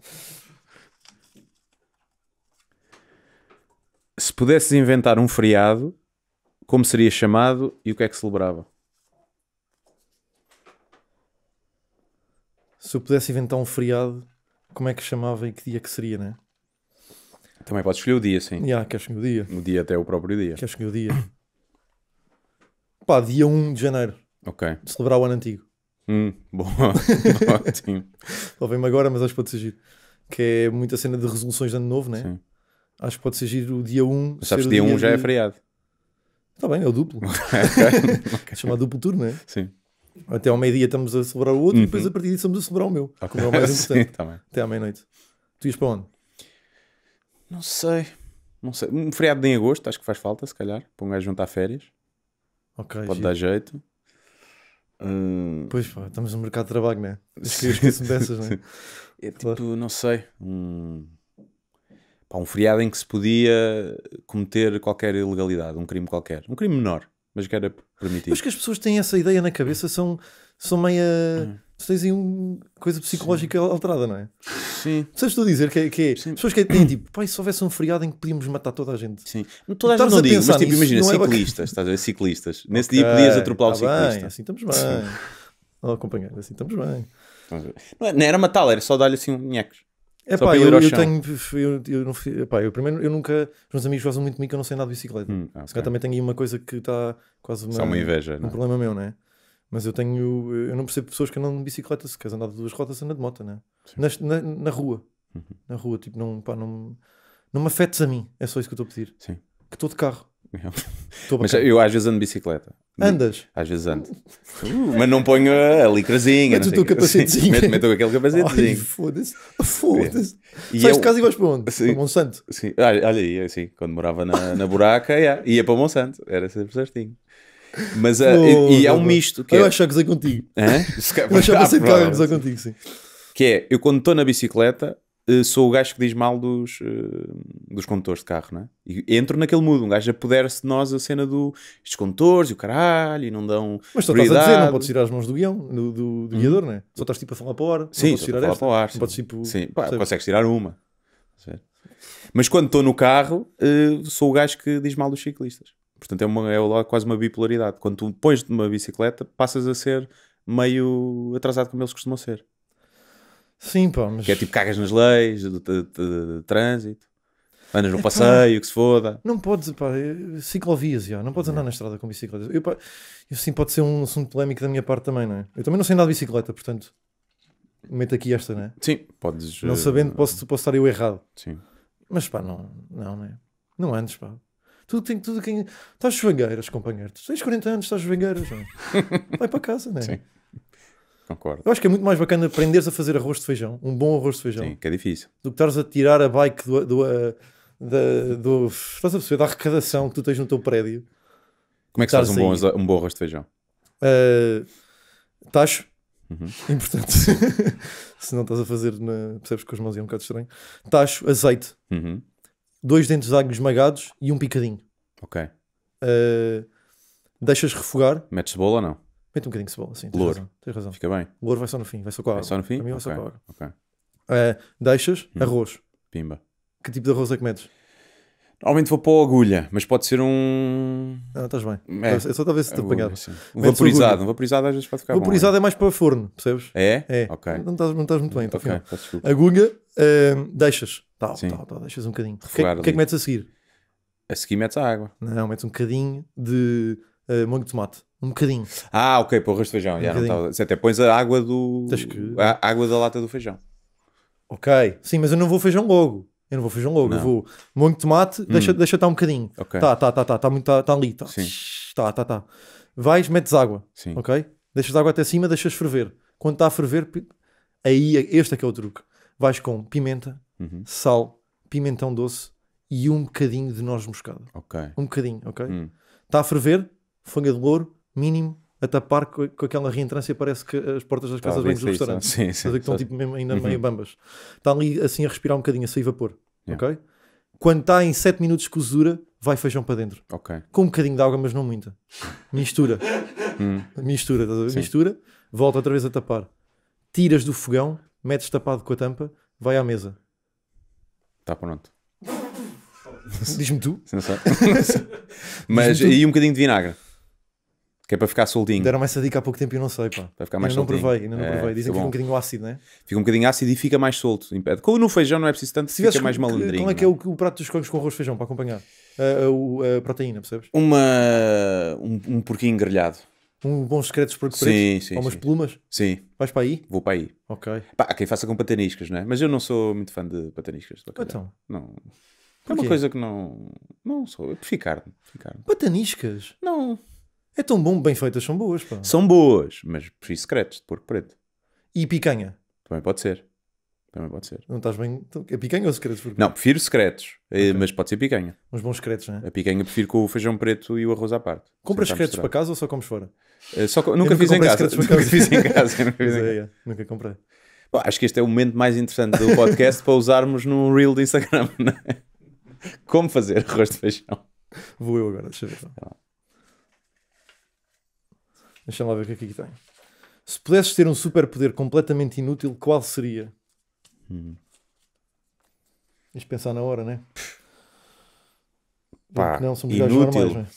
Se pudesses inventar um feriado, como seria chamado e o que é que celebrava?
Se eu pudesse inventar um feriado, como é que chamava e que dia que seria, né?
Também podes escolher o dia, sim. Yeah, queres escolher o dia? O dia até o próprio dia. Queres
escolher o dia? [COUGHS] Pá, dia 1 de janeiro. Ok. De celebrar o ano antigo.
Hum, [LAUGHS] bom ótimo.
talvez vem-me agora, mas acho que pode ser giro. Que é muita cena de resoluções de ano novo, né? Sim. Acho que pode ser giro o dia 1. Mas sabes que dia 1 um já é de... é feriado. Está bem, é o duplo. [LAUGHS] okay, Chama duplo turno, né? Sim. Até ao meio-dia estamos a celebrar o outro uhum. e depois a partir disso estamos a celebrar o meu. Okay. Como é o mais [LAUGHS] importante. Sim, tá
Até à meia-noite. Tu ias para onde? Não sei. Não sei. Um feriado em agosto, acho que faz falta, se calhar, para um gajo juntar férias. Ok. Pode giro. dar jeito. Hum. Pois pá, estamos no mercado de trabalho, né? Esqueço-me [LAUGHS] dessas, né? é tipo, claro. não sei, um. Pá, um feriado em que se podia cometer qualquer ilegalidade, um crime qualquer. Um crime menor, mas que era permitido. Mas que
as pessoas têm essa ideia na cabeça, são, são meia. Hum tu tens aí uma coisa psicológica Sim. alterada, não é? Sim. Sabes tu dizer que é, que é pessoas é, que têm tipo, pá, se houvesse um feriado em que podíamos matar toda a gente. Sim. Toda a gente não digo, mas tipo, imagina, é ciclistas,
estás a ver, ciclistas. Nesse dia podias atropelar tá o ciclista. Bem, assim
estamos bem. Oh, acompanhar, assim estamos bem.
É, não era matá-lo, era só dar-lhe assim um nheques. É pá, eu, eu tenho.
Eu, eu, não, epá, eu primeiro, eu nunca. Os meus amigos gozam muito mim que eu não sei nada de bicicleta. Hum, ah, okay. Eu também tenho aí uma coisa que está quase uma. Só uma inveja. Um não? problema meu, não é? Mas eu tenho. Eh, eu não percebo pessoas que andam de bicicleta, se queres andar de duas rotas, anda de moto, né? na, na rua. Uhum. Na rua, tipo, não, pá, não, não me afetes a mim. É só isso que eu estou a pedir. Sim. Que estou de carro.
[LAUGHS] Mas eu às vezes ando de bicicleta. Andas? Às vezes ando. [LAUGHS] Uh, mas não ponho a licrazinha. Meto o teu capacetezinho. Meto, meto aquele capacetezinho. Foda-se. Foda-se. Sais eu... É de casa e vais para onde? Sim. Para Monsanto. Sim. Olha, ah, olha aí, assim, quando morava na, na buraca, [LAUGHS] yeah, ia para Monsanto. Era sempre certinho. Mas uh, e, é um misto. Que eu é... acho que contigo. Hã? [LAUGHS] Eu acho ah, que eu [LAUGHS] ah, gozar contigo, sim. Que é, eu quando estou na bicicleta, eh, sou o gajo que diz mal dos, eh, dos condutores de carro, né? E entro naquele mudo, um gajo apodera-se de nós a cena do estes condutores e o caralho, e não dão. Mas tu estás a dizer, não podes
tirar as mãos do guião, do, do, do guiador, né? Só estás tipo a falar para o ar, sim, não podes tirar para o ar, sim. podes tipo. Sim, pá, consegues
tirar uma. Mas quando estou no carro, sou o gajo que diz mal dos ciclistas. Portanto, é, uma, é quase uma bipolaridade. Quando tu pões de uma bicicleta, passas a ser meio atrasado como eles costumam ser.
Sim, pá, mas... Que é tipo
cagas nas leis de, de, de, de trânsito, andas no é, passeio, pá, que se foda.
Não podes, pá, ciclovias, já, não podes andar uhum. na estrada com bicicleta. Eu, pá, isso sim pode ser um assunto polémico da minha parte também, não é? Eu também não sei andar de bicicleta, portanto, meto aqui esta, não é? Sim, podes... Não sabendo, eh, posso, posso estar eu errado. Sim. Mas pá, não, não, não é? Não andes, pá. Tudo tem tudo quem. Estás vangueiras, companheiro. Tu tens 40 anos, estás vangueiras. É? [LAUGHS] Vai para casa, não é? Sim. Concordo. Eu acho que é muito mais bacana aprenderes a fazer arroz de feijão, um bom arroz de feijão. Sim, que é difícil. Do que estares a tirar a bike do. do, do estás a perceber? Da arrecadação que tu tens no teu prédio. Como é que se faz um bom,
um bom arroz de feijão?
Uh, tacho. Uhum. [LAUGHS] Importante. [LAUGHS] Se não estás a fazer, na, né, percebes que com as mãos é um bocado estranho. Tacho, azeite. Uhum dois dentes de alho esmagados e um picadinho. Ok. Uh, deixas refogar. Metes cebola ou não? Mete um bocadinho de cebola, sim. Louro. Tens razão, tens razão. Fica bem. Louro vai só no fim, vai só com a água. Vai só no fim? Para mim vai só com a água.
Okay. Uh, deixas hum. arroz. Pimba. Que tipo de arroz é que metes? Normalmente vou para a agulha, mas pode ser um. Não, estás bem. É, eu só talvez se te apanhar. Assim. Um vaporizado, um vaporizado às vezes pode ficar Vaporizado bom, é.
é. mais para forno, percebes? É?
É. Ok. Não estás, não estás muito bem, então okay, tá, Agulha,
uh,
deixas. Tal, Sim. tal, tal, deixas um bocadinho. O que, é que, é que metes a seguir? A seguir metes a água.
Não, metes um bocadinho de uh, molho de tomate. Um bocadinho.
Ah, ok, para o resto do feijão. Um já, não Você até pões a água do. Que... A água da lata do feijão. Ok.
Sim, mas eu não vou feijão logo. Eu não vou feijão logo, não. eu vou molho de tomate, hum. deixa, deixa estar um bocadinho. Okay. Tá, tá, tá, tá, tá, muito, tá, tá ali, tá. Sim. tá, tá, tá. Vais, metes água, Sim. ok? Deixas água até cima, deixas ferver. Quando está a ferver, aí é, este é que é o truque. Vais com pimenta, uhum. sal, pimentão doce e um bocadinho de noz moscada. Ok. Um bocadinho, ok? Está hum. Tá a ferver, folha de louro, mínimo, a tapar com, com aquela reentrância, parece que as portas das casas bem dos restaurantes. Sim, sim. Mas é que estão tipo, mesmo, ainda uhum. meio bambas. Está ali assim a respirar um bocadinho, a sair vapor. Yeah. Ok? Quando está em 7 minutos de cozura, vai feijão para dentro. Ok. Com um bocadinho de água, mas não muita. Mistura. Hum. Mistura, estás a ver? Mistura, volta outra vez a tapar. Tiras do fogão, metes tapado com a tampa, vai à mesa. Está pronto. Diz-me tu.
[LAUGHS] Mas e um bocadinho de vinagre. Que é para ficar soltinho. Deram-me essa dica há pouco tempo e eu não sei, pá. Para ficar mais ainda não provei, ainda não é, provei. Dizem que fica um bocadinho ácido, né? Fica um bocadinho ácido e fica mais solto. Impede. Com no feijão não é preciso tanto, Se fica mais malandrinho. Como é, é que é
o, o prato dos cogos com arroz e feijão para acompanhar? A, a, a proteína, percebes?
Uma, um, um porquinho grelhado.
Um bons secretos por sim, sim, Ou umas sim. plumas? Sim. Vais para aí?
Vou para aí. Ok. Pá, quem faça com pataniscas, não é? Mas eu não sou muito fã de pataniscas. Então? Não. É uma coisa que não. Não sou. Eu prefiro Prefiro carne. Pataniscas? Não. É tão bom, bem feitas, são boas, pá. São boas, mas prefiro secretos de porco preto. E picanha? Também pode ser. Também pode ser.
Não estás bem. Então, é picanha ou secretos? Não,
prefiro secretos, eh, okay. mas pode ser picanha. Uns bons secretos, não é? A picanha prefiro com o feijão preto e o arroz à parte. Compras secretos para casa
ou só comes fora? Uh, só, nunca, nunca, fiz em casa. Nunca casa. fiz em casa. nunca, [LAUGHS] fiz em É, é. nunca comprei.
Bom, acho que este é o momento mais interessante do podcast para usarmos no Reel do Instagram, [LAUGHS] não é? Como fazer arroz de feijão? Vou eu agora, deixa eu ver. Então.
Deixa-me lá ver o é que aqui tem. Se pudesses ter um superpoder completamente inútil, qual seria? Hum. Deixa pensar na hora, né?
Pá, não, são inútil. Normais, né?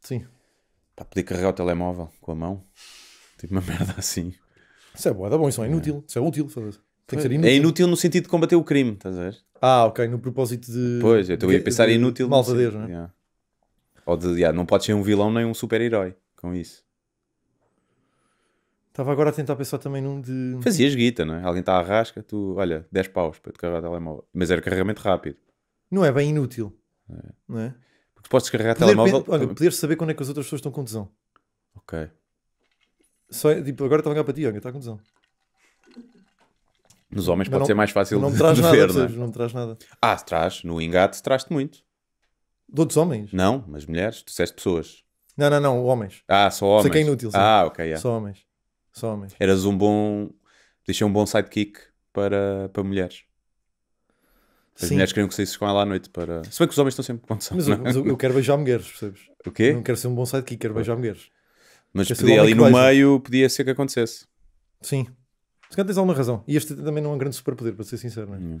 Sim. Pá, poder carregar o telemóvel com a mão. Tipo uma [LAUGHS] merda assim.
Isso é boa, tá bom, isso é inútil. Isso é útil. Tem que ser é inútil. É inútil
no sentido de combater o crime, estás a ver? Ah, ok, no propósito de. Pois, eu estou a pensar de, inútil. Malvadez, né? Yeah. Ou de, yeah, não pode ser um vilão nem um super-herói com isso.
Estava agora a tentar pensar também num de. Fazias
guita, não é? Alguém está à rasca, tu, olha, 10 paus para te carregar o telemóvel. Mas era carregamento rápido. Não é bem inútil. É. Não é? Porque podes descarregar poder, telemóvel. Olha, poder
saber quando é que as outras pessoas estão com tesão. Ok. Só, tipo, agora estava a olhar para ti, olha, está com tesão.
Nos homens mas pode não, ser mais fácil não me traz [LAUGHS] de nada, ver, não, é? não me traz nada. Ah, se traz. No engate traz-te muito.
De outros homens?
Não, mas mulheres. Tu disseste pessoas.
Não, não, não. Homens. Ah, só é homens. Isso aqui é inútil. Ah, ok. Yeah. Só homens. Só homens.
Eras um bom. Deixei um bom sidekick para, para mulheres. As Sim. mulheres queriam que saísses com ela à noite para. Se bem que
os homens estão sempre com condição. É? Mas, eu, mas eu, quero beijar mulheres, percebes? O quê? Não quero ser um bom sidekick, quero beijar mulheres.
Mas quero podia ali no meio, podia ser que acontecesse.
Sim. Se calhar tens alguma razão. E este também não é um grande superpoder, para ser sincero, não é? Hum.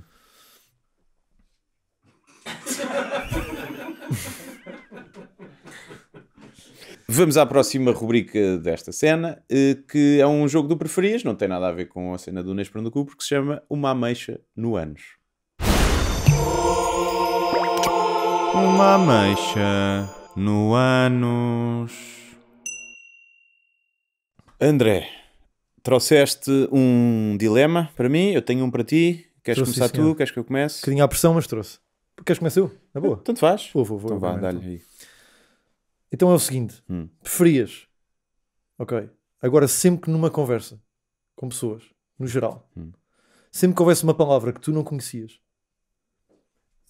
Vamos à próxima rubrica desta cena, eh, que é um jogo do preferias, não tem nada a ver com a cena do no Pernambuco, porque se chama Uma Ameixa no Anos. Uma ameixa no Anos. André, trouxeste um dilema para mim, eu tenho um para ti. Queres trouxe começar tu? Queres que eu comece?
Um bocadinho à pressão, mas trouxe. Queres começar eu? Na boa? Tanto faz. Vou, vou, vou. Então vá, dá-lhe então. aí. Então é o seguinte: hum. preferias, ok, agora sempre que numa conversa com pessoas, no geral, hum. sempre que houvesse uma palavra que tu não conhecias,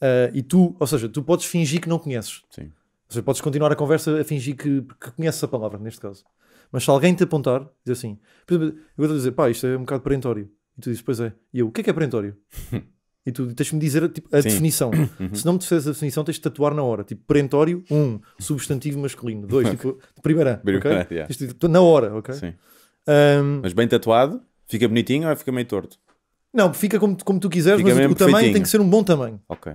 uh, e tu, ou seja, tu podes fingir que não conheces. Sim. Ou seja, podes continuar a conversa a fingir que, que conheces a palavra, neste caso. Mas se alguém te apontar, diz assim, por exemplo, eu vou dizer, pá, isto é um bocado perentório. E tu dizes, pois é. E eu, o que é que é perentório? [LAUGHS] e tu Tens-me dizer tipo, a Sim. definição. Uhum. Se não me disseres a definição, tens de tatuar na hora. Tipo, perentório, um, substantivo masculino, dois, okay. tipo, primeira, okay? yeah. na hora, ok? Sim.
Um... Mas bem tatuado, fica bonitinho ou fica meio torto?
Não, fica como, como tu quiseres, fica mas o, tamanho tem que ser um bom tamanho. Ok.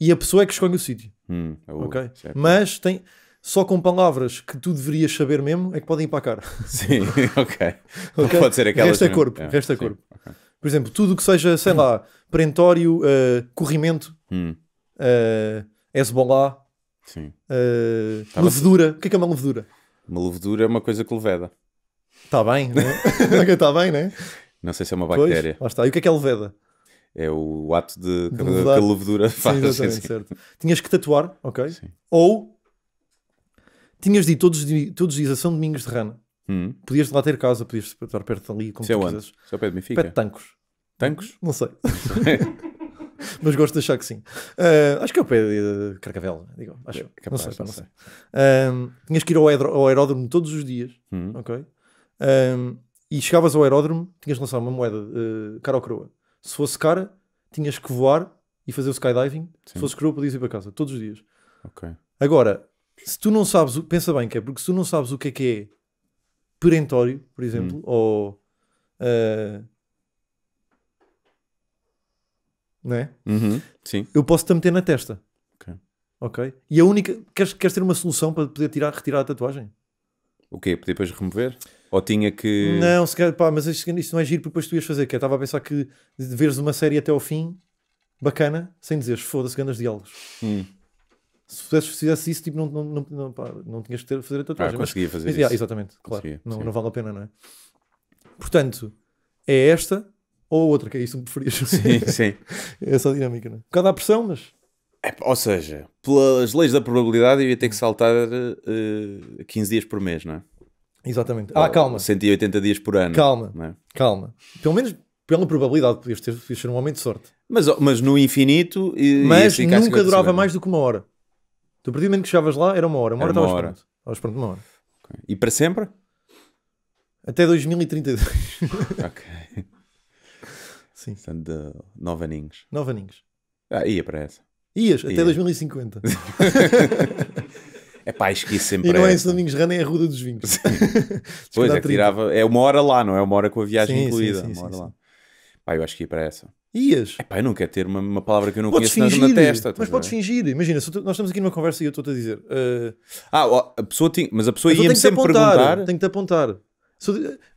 E a pessoa é que escolhe o sítio. Hum, uh, ok. Certo. Mas tem só com palavras que tu deverias saber mesmo é que podem ir para a cara. Sim, [LAUGHS] ok. okay? Não pode ser aquelas. Resta é corpo, é, resta corpo. Okay. Por exemplo, tudo o que seja, sei lá, perentório, uh, corrimento, hum. uh, Hezbollah, Uh, levedura.
O que é, que é uma levedura? Uma levedura é uma coisa que leveda. Está bem, não é? Está [LAUGHS] bem, não é? Não sei se é uma bactéria. Pois,
está. E o que é que é leveda?
É o ato de, de levedar. que a levedura faz. Sim, assim. certo.
Tinhas que tatuar, ok? Sim. Ou tinhas de ir todos, todos os dias a São Domingos de Rana. Hum. Podias lá ter casa, podias estar perto dali, como Seu é tu é pé de Benfica. Pé de Tancos. Tancos? Não sei. Não [LAUGHS] sei. Mas gosto de achar que sim. Uh, acho que é o pé de Carcavel. Digo, acho. É capaz, não sei. Não sei. Ah, tinhas que ir ao, aeródromo todos os dias. Uhum. Ok? Ah, e chegavas ao aeródromo, tinhas que lançar uma moeda cara ou croa. Se fosse cara, tinhas que voar e fazer o skydiving. Sim. Se fosse croa, podias ir para casa todos os dias. ok Agora, se tu não sabes, pensa bem, que é porque se tu não sabes o que é que é perentório, por exemplo, uhum. ou
Né? Uhum, sim.
Eu posso-te meter na testa. Ok. Ok? E a única. Queres, queres ter uma solução para poder tirar, retirar a tatuagem?
O quê? Poder depois remover? Ou tinha que. Não,
se calhar, pá, mas isto, não é giro porque depois tu ias fazer. Que eu é, estava a pensar que de veres uma série até ao fim, bacana, sem dizeres foda-se, grandes de Hum. Se fizesse, fizesse isso, tipo, não, não, não, não, pá, não tinhas que ter, fazer a ah, tatuagem. Ah, conseguia mas, fazer
mas, isso. Yeah, exatamente, claro. não, não
vale a pena, não é? Portanto, é esta ou outra, que é isso que preferias. Sim, sim. [LAUGHS] Essa dinâmica, não é? Um bocado à pressão, mas.
É, ou seja, pelas leis da probabilidade, eu ia ter que saltar uh, eh, 15 dias por mês, não é? Exatamente. Ah, Ou calma. 180 dias por ano. Calma, é? calma.
Pelo menos pela probabilidade, podias ter, podias ser um aumento de sorte.
Mas, oh, mas no infinito. E, mas e nunca durava
mais do que uma hora. Tu, a partir do momento que chegavas lá, era uma hora. Uma era hora estavas pronto.
Estavas pronto, uma hora. Okay. E para sempre?
Até 2032. ok. [LAUGHS]
Sim. Portanto, de nove aninhos. Nove aninhos. Ah, ia para essa. Ias, até 2050. É pá, esqueci sempre. E não é em essa.
Domingos Rana, é a Ruda dos
Vinhos. Pois [LAUGHS] é, tirava. É uma hora lá, não é? Uma hora com a viagem Sim, incluída. sim, sim, uma hora sim, lá. Pá, eu acho que ia para essa. Ias. É pá, eu não quero ter uma, uma palavra que eu não Podes conheço na, na testa. Mas podes
fingir. Imagina, nós estamos aqui numa conversa e eu estou-te a dizer. Eh,
ah, Ah, a pessoa tem Mas a pessoa ia-me que sempre apontar, perguntar. Tenho
que te apontar.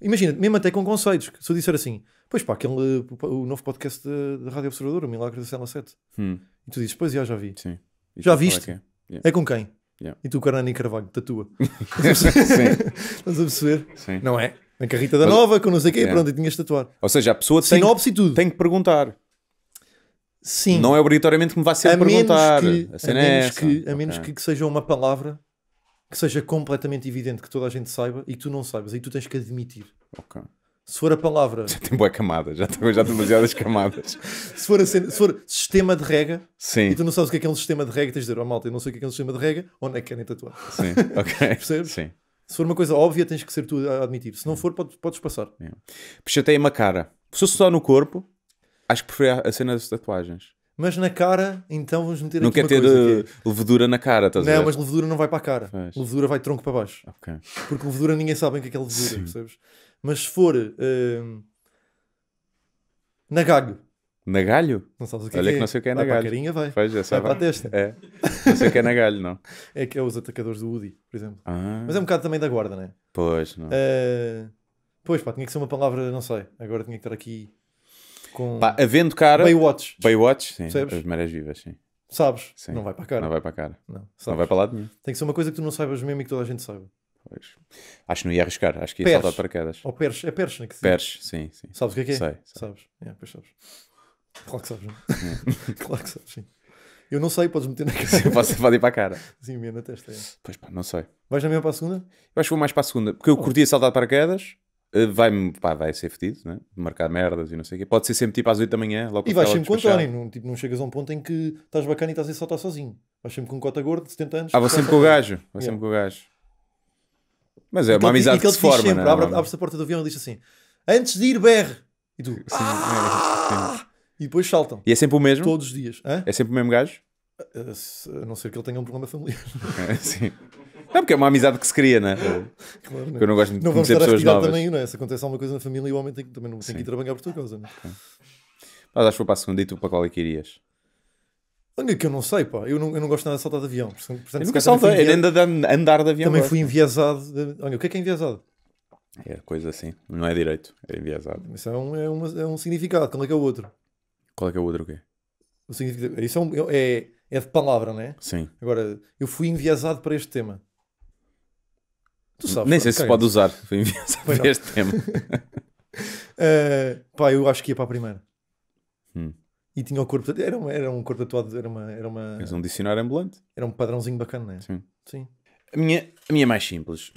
Imagina, mesmo até com conceitos. Se eu disser assim, Pois pá, aquele, eh, o novo podcast da Rádio Observador, o Milagre da Cela 7. Hum. E tu dizes, pois já, já
vi. Sim. E já é viste? É, yeah. é com quem? Yeah.
E tu, Carani Carvalho, tatua. [LAUGHS] Estás
a perceber? Sim. Não é? Na carrita da Mas, nova, com não sei quem yeah. pronto, e tinhas de tatuar. Ou seja, a pessoa tem, e tudo. tem que perguntar. Sim. Não é obrigatoriamente que me vá ser a perguntar. Que, a, a menos, é que, a menos okay. que,
que seja uma palavra que seja completamente evidente que toda a gente saiba e que tu não saibas, aí tu tens que admitir. Ok. Se for a palavra. Já
tem boa camada, já tem, já tem demasiadas camadas. se,
for se, for sistema de rega,
Sim. e tu não sabes o que é, que é um
sistema de rega, tens de dizer, oh, malta, eu não sei o que é, que é um sistema de rega, onde é que querem tatuar?
Sim, [LAUGHS] ok. Percebes? Sim. Se for uma coisa óbvia, tens que ser tu a admitir. Se não for, podes, podes passar. Yeah. Puxatei uma cara. Se fosse só no corpo, acho que preferia a cena das tatuagens.
Mas na cara, então vamos meter não aqui. Não quer ter eh,
é- levedura na cara, estás não, a Não, mas
levedura não vai para a cara. Faz. Levedura vai tronco para baixo. Okay. Porque levedura ninguém sabe o que é, que é levedura, Sim. percebes? Mas se for. Uh, nagalho. Nagalho? Não sabes o que é Olha é que, que é. não sei o que é vai nagalho. Para a carinha vai. Pois, já sabe. Vai para a testa. É.
Não sei o que é nagalho, não.
[LAUGHS] é que é os atacadores do Woody, por exemplo. Ah. Mas é um bocado também da guarda, não é? Pois, não. Uh, pois, pá, tinha que ser uma palavra, não sei. Agora tinha que estar aqui com. Pá, havendo cara. Baywatch. Baywatch, sim. Sabes? As marés vivas, sim.
Sabes? Sim. Não vai para a cara. Não vai para a cara. Não, sabes. não vai para lado nenhum.
Tem que ser uma coisa que tu não saibas mesmo e que toda a gente saiba.
Pois. Acho que não ia arriscar, acho que ia Perch. saltar para quedas. Ou Perch, é Perch, não é que se sim, sim. Sabes o que é que é? Sei, sei. Sabes,
yeah, é, pois sabes. Claro que sabes, não? É. [LAUGHS] claro que sabes, sim. Eu não sei, podes meter na cabeça. [LAUGHS] Posso, pode ir para a cara. Sim, mesmo na testa. É.
Pois pá, não sei.
Vais na mesma para a segunda?
Eu acho que vou mais para a segunda, porque eu oh. a saltar para quedas eh, vai-me, pá, vai ser fedido, né? Marcar merdas e não sei o quê. Pode ser sempre tipo às 8 da manhã, logo E vais sempre com o António,
não, tipo, não chegas a um ponto em que estás bacana e estás a saltar sozinho. Vais sempre com um cota gordo de 70 anos. Ah, vou sempre com o gajo, vou yeah. sempre
com o gajo. Mas é uma amizade que, se forma, sempre, não é? Abre,
abre-se a porta do avião e diz assim: Antes de ir, berre.
E tu. Sim, é, ah! sim. E depois saltam. E é sempre o mesmo? Todos os dias. Hã? É sempre o mesmo gajo?
Eh, eh, a não ser que ele tenha um problema familiar. [LAUGHS] É,
sim. Não, porque é uma amizade que se cria, né? Claro, não é? Eu não gosto de não conhecer pessoas novas. Também,
não é? Se acontece alguma coisa na família, o homem tem que, também não tem sim. que ir trabalhar por tua causa, não é?
Mas acho que foi para a segunda e tu para qual é que irias?
Olha, que eu não sei, pá. Eu não, eu não gosto nada de saltar de avião. Portanto, eu nunca saltei, envia... ainda andar de avião. Também fui enviesado. De... Olha, o que é que é enviesado?
É coisa assim. Não é direito. É enviesado.
Isso é um, é uma, é um significado. Qual é que é o outro?
Qual é que é o outro o quê?
O significado... Isso é, um, é, é, é de palavra, não é? Sim. Agora, eu fui enviesado para este tema. Tu sabes. Nem sei se pode usar. Fui enviesado para este tema. uh, [LAUGHS] pá, eu acho que ia para a primeira. Hum e tinha o corpo. Era um, era um corpo atuado era uma. Era uma Mas um
dicionário ambulante. Era um padrãozinho bacana, não é? Sim. Sim. A minha, a minha é mais simples.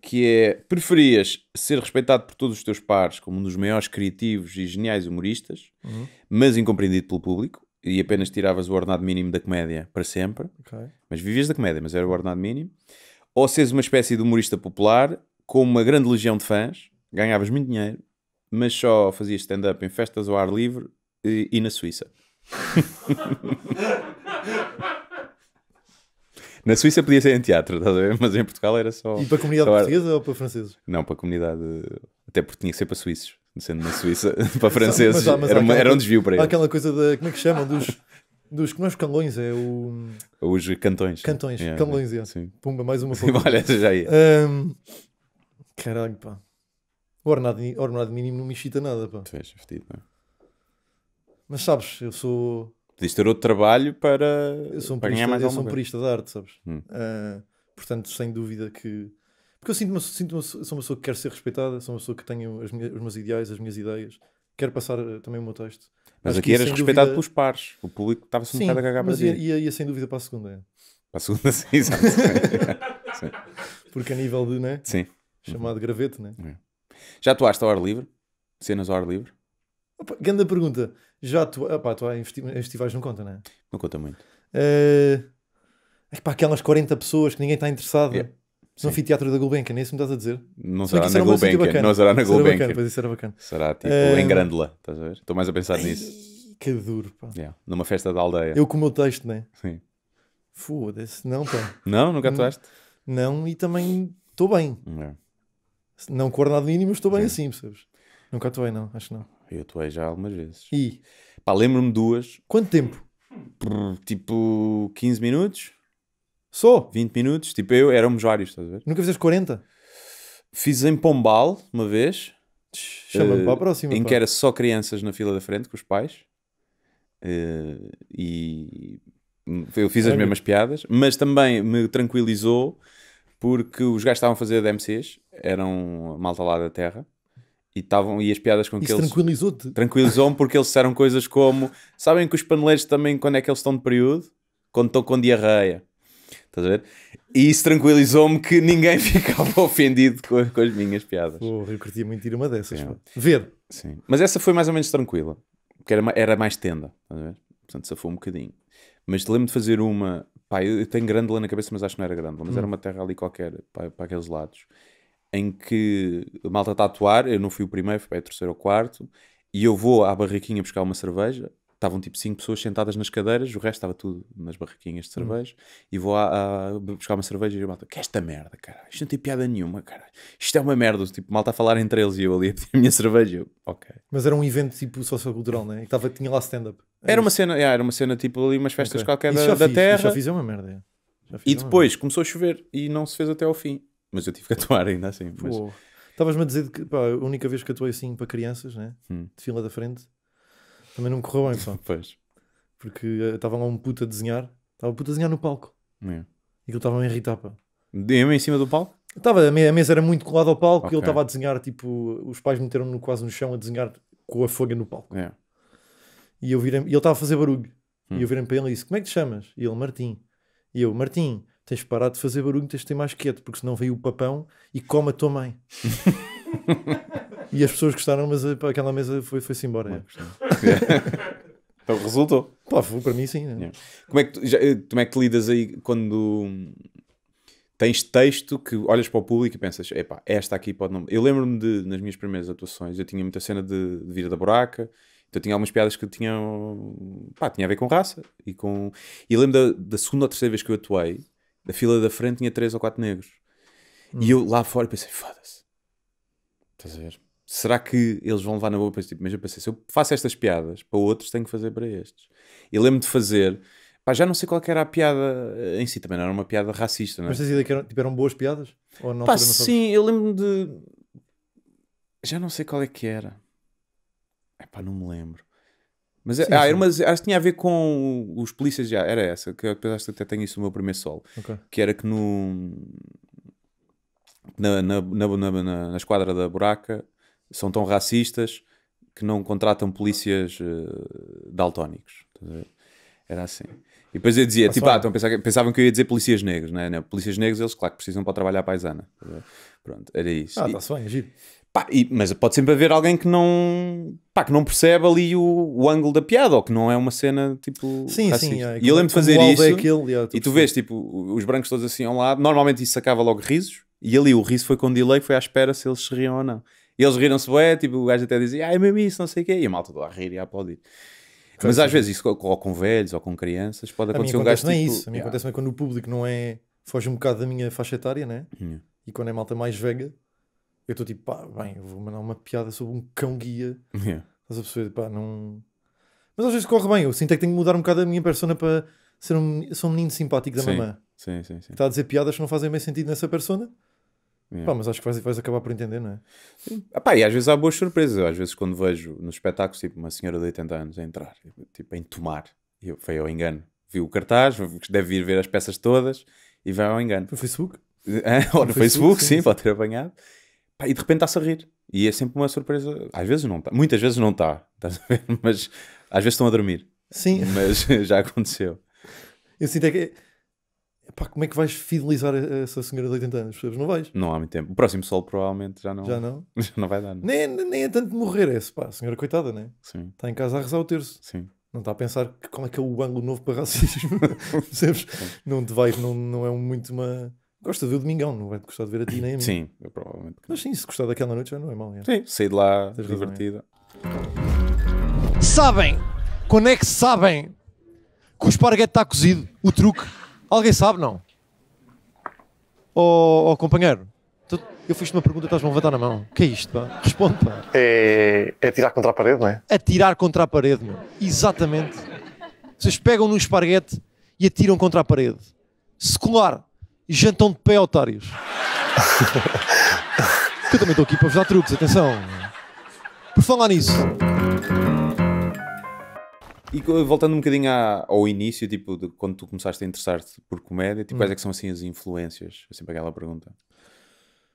Que é: preferias ser respeitado por todos os teus pares como um dos maiores criativos e geniais humoristas, uhum. mas incompreendido pelo público, e apenas tiravas o ordenado mínimo da comédia para sempre. Okay. Mas vivias da comédia, mas era o ordenado mínimo. Ou seres uma espécie de humorista popular com uma grande legião de fãs, ganhavas muito dinheiro, mas só fazias stand-up em festas ao ar livre e, e na Suíça. [LAUGHS] Na Suíça podia ser em teatro, estás a ver? Mas em Portugal era só. E para a comunidade portuguesa ou para franceses? Não, para a comunidade. Até porque tinha que ser para suíços. Sendo na Suíça, [LAUGHS] para franceses, mas mas era, uma, aquela, era, um desvio para eles. aquela
coisa da. Como é que chamam? Dos. Dos que não é os cangões, é o. Os cantões. Cantões, yeah, cangões, é. Sim. Pumba, mais uma coisa. [LAUGHS] Olha, já ia. É. Um... Caralho, pá. O ordenado, ordenado mínimo não me excita nada, pá. Tu és vestido, não é? Mas sabes, eu sou.
Podias ter outro trabalho para.
Eu sou um para mais eu sou um perista da arte, sabes? Hum. Uh, portanto, sem dúvida que. Porque eu sinto-me, sinto, sou uma pessoa que quer ser respeitada, sou uma pessoa que tenho as minhas, os meus ideais, as minhas ideias, quero passar eh, também o meu texto. Mas Acho aqui eras respeitado dúvida... pelos pares, o público estava-se um bocado a cagar para ti. Ia, ia, ia sem dúvida para a segunda. É. Para a
segunda, sim, [LAUGHS] exato.
Porque a nível de, né? Sim. Chamado gravete, né?
É. Já atuaste ao ar livre? Cenas ao ar livre?
Opa, grande pergunta. Já atuei, pá, tu em festivais não conta, não é? Não conta muito. Uh, é para aquelas 40 pessoas que ninguém está interessado. Yeah. No anfiteatro da Gulbenkian, é isso que me estás a dizer? Não será, na Gulbenkian, não será na Gulbenkian. Pois isso era bacana. Será tipo uh, em eh, Grândola,
estás a ver? Estou mais a pensar ai, nisso.
Que duro, pá. Yeah. Numa festa da
aldeia. Eu com o meu texto, não é? Sim.
Foda-se, não, pá. não, nunca atuaste? Não, não, e também estou bem. É. Não coordenado mínimo, estou bem Sim. assim, percebes? Nunca atuei, não, acho que não.
Eu atuei já algumas vezes. E? Pá, lembro-me duas. Quanto tempo? tipo 15 minutos. Só? 20 minutos. Tipo, eu éramos vários, estás a ver? Nunca fizeste 40? Fiz em Pombal uma vez. Chama-me uh, para a próxima. Em pá. que era só crianças na fila da frente com os pais. Uh, e eu fiz as mesmas piadas, mas também me tranquilizou porque os gajos estavam a fazer DMCs, eram malta lá da terra, e, estavam e as piadas com que eles. Tranquilizou-te. Tranquilizou-me porque eles disseram coisas como: sabem que os paneleiros também, quando é que eles estão de período? Quando estão com diarreia. Estás a ver? E isso tranquilizou-me que ninguém [LAUGHS] ficava ofendido com, com as minhas piadas. Porra, eu curtia muito ir uma dessas. Ver. Sim. Mas essa foi mais ou menos tranquila. Porque era, era mais tenda. Estás a ver? Portanto, safou um bocadinho. Mas lembro de fazer uma. Pá, eu tenho grândola na cabeça, mas acho que não era grândola. Mas hum. era uma terra ali qualquer, para, para aqueles lados em que a malta está a atuar, eu não fui o primeiro, fui para o terceiro ou quarto, e eu vou à barraquinha buscar uma cerveja, estavam tipo cinco pessoas sentadas nas cadeiras, o resto estava tudo nas barraquinhas de hum. cerveja, e vou a, a, buscar uma cerveja e a malta, que é esta merda, cara, isto não tem piada nenhuma, cara, isto é uma merda, tipo, malta a falar entre eles e eu ali a pedir a minha cerveja, eu, ok.
Mas era um evento tipo sociocultural, né? E tava, tinha lá stand-up.
Era, é era uma cena, yeah, era uma cena tipo ali umas festas okay. qualquer da, fiz, da, terra. Já fiz é uma merda. É. e depois merda. começou a chover e não se fez até ao fim mas eu tive que [LAUGHS] atuar ainda assim. Mas...
Estavas-me a dizer que pá, a única vez que atuei assim para crianças, né? Hum. de fila da frente,
também não me correu bem, só. [LAUGHS] pois.
Porque eh, estava lá um puto a desenhar, estava um puto a desenhar no palco.
É. E que estava a me irritar, pá. me em cima do palco?
Estava, a mesa era muito colada ao palco okay. e ele estava a desenhar, tipo, os pais meteram-no quase no chão a desenhar com a folha no palco. É. E eu virei, e ele estava a fazer barulho. Hum. E eu virei para ele e disse: Como é que te chamas? E ele, Martim. E eu, Martim, tens de parar de fazer barulho, tens de ter mais quieto, porque senão veio o papão e come a tua mãe. [LAUGHS] e as pessoas gostaram, mas eh, aquela mesa foi-se foi
embora. É. [LAUGHS] Então resultou. Pá, para mim sim. Né? Yeah. Como, é que tu, já, eh, como é que lidas aí quando tens texto que olhas para o público e pensas, epá, esta aqui pode não... Eu lembro-me de, nas minhas primeiras atuações, eu tinha muita cena de, de vida da buraca, então tinha algumas piadas que tinham, pá, tinha a ver com raça e com... E lembro da, da segunda ou terceira vez que eu atuei, da fila da frente tinha três ou quatro negros. Hum. E eu hum. lá fora pensei, foda-se. Estás a ver? Será que eles vão levar na boa para tipo? Mas eu pensei, se eu faço estas piadas para outros, tenho que fazer para estes. E lembro de fazer. Pá, já não sei qual é era a piada eh, em si, também não era uma piada racista, não é? Mas tens
ideia que eram, tipo, eram boas piadas? Ou não Pá, sim,
eu lembro-me de. Já não sei qual é que era. É pá, não me lembro. Mas sim, ah, Era uma, acho que tinha a ver com os polícias já, era essa, que eu acho que até tenho isso no meu primeiro solo. Okay. Que era que no. Na, na, na, na, na esquadra da buraca são tão racistas que não contratam polícias uh, daltónicos. Era assim. E depois eu dizia, tipo, ah, então pensavam, que eu ia dizer polícias negros, né? Não, polícias negros, eles, claro, precisam para trabalhar a paisana. Pronto, era isso. Ah, está-se bem, é giro. Pá, e, mas pode sempre haver alguém que não, pá, que não percebe ali o, o ângulo da piada, ou que não é uma cena tipo. Sim, racista. sim. É, e eu lembro de fazer é isso. É aquele, e tu vês tipo os brancos todos assim ao lado. Normalmente isso sacava logo risos, e ali o riso foi com delay, foi à espera se eles se riam ou não. E eles riram-se bem, tipo, o gajo até dizia, ah, é mesmo isso, não sei o quê. E a malta toda a rir e a aplaudir. Claro, mas sim. às é. vezes isso, ou com velhos, ou com crianças, pode acontecer um gajo A mim acontece isso, a mim yeah. Tipo,
acontece quando o público não é... Foge um bocado da minha faixa etária, né? Yeah. E quando é malta mais velha, eu estou tipo, pá, bem, vou mandar uma piada sobre um cão-guia. Yeah. a perceber? Pá, não. Mas às vezes corre bem. Eu sinto é que tenho que mudar um bocado a minha persona para ser um, ser um menino simpático da sim. mamã. Sim, sim, sim. Está a dizer piadas que não fazem bem sentido nessa persona. Yeah. Pá, mas acho que vais, vais, acabar por entender, não é? Sim.
Ah, e às vezes há boas surpresas. às vezes quando vejo nos espetáculos, tipo, uma senhora de 80 anos a entrar, tipo, a entomar. E eu, foi ao engano. Vi o cartaz, deve vir ver as peças todas e vai ao engano. No Facebook? [LAUGHS] É, ou no, no, Facebook, Facebook sim, sim, pode ter apanhado. Pá, e de repente está-se a rir. E é sempre uma surpresa. Às vezes não está. Muitas vezes não está. [LAUGHS] Estás a ver? Mas às vezes estão a dormir. Sim. [LAUGHS] Mas [LAUGHS] já aconteceu.
Eu sinto é que. É, pá, como é que vais fidelizar essa senhora de 80 anos? Não vais.
Não há muito tempo. O próximo sol provavelmente já não. Já não? Já não vai dar. Não. Nem, é,
nem é tanto de morrer é esse, pá. Senhora coitada, né? Sim. Está em casa a rezar o terço. Sim. Não está a pensar que, qual é que é o ângulo novo para racismo. não te vais, não, não é muito uma Gosta de ver o Domingão, não vai gostar de ver a ti nem a mim. Sim, eu provavelmente. Mas sim, se gostar daquela noite já não é mal.
É. Sim, saí de lá Tens divertida. Razão,
é. Sabem quando é que sabem que o esparguete está cozido? O truque? Alguém sabe, não? Ó oh, oh, companheiro, tu, eu fiz-te uma pergunta, estás-me a levantar na mão. O que é isto, pá? Responde, pá. É, é tirar contra a parede, não é? Atirar é contra a parede, meu. Exatamente. Vocês pegam num esparguete e atiram contra a parede. Se colar e jantam de pé, otários. [LAUGHS] eu também estou aqui para vos dar truques, atenção. Por falar nisso.
E voltando um bocadinho à, ao início, tipo, de, quando tu começaste a interessar-te por comédia, tipo, hum. quais é que são assim as influências? É sempre aquela pergunta.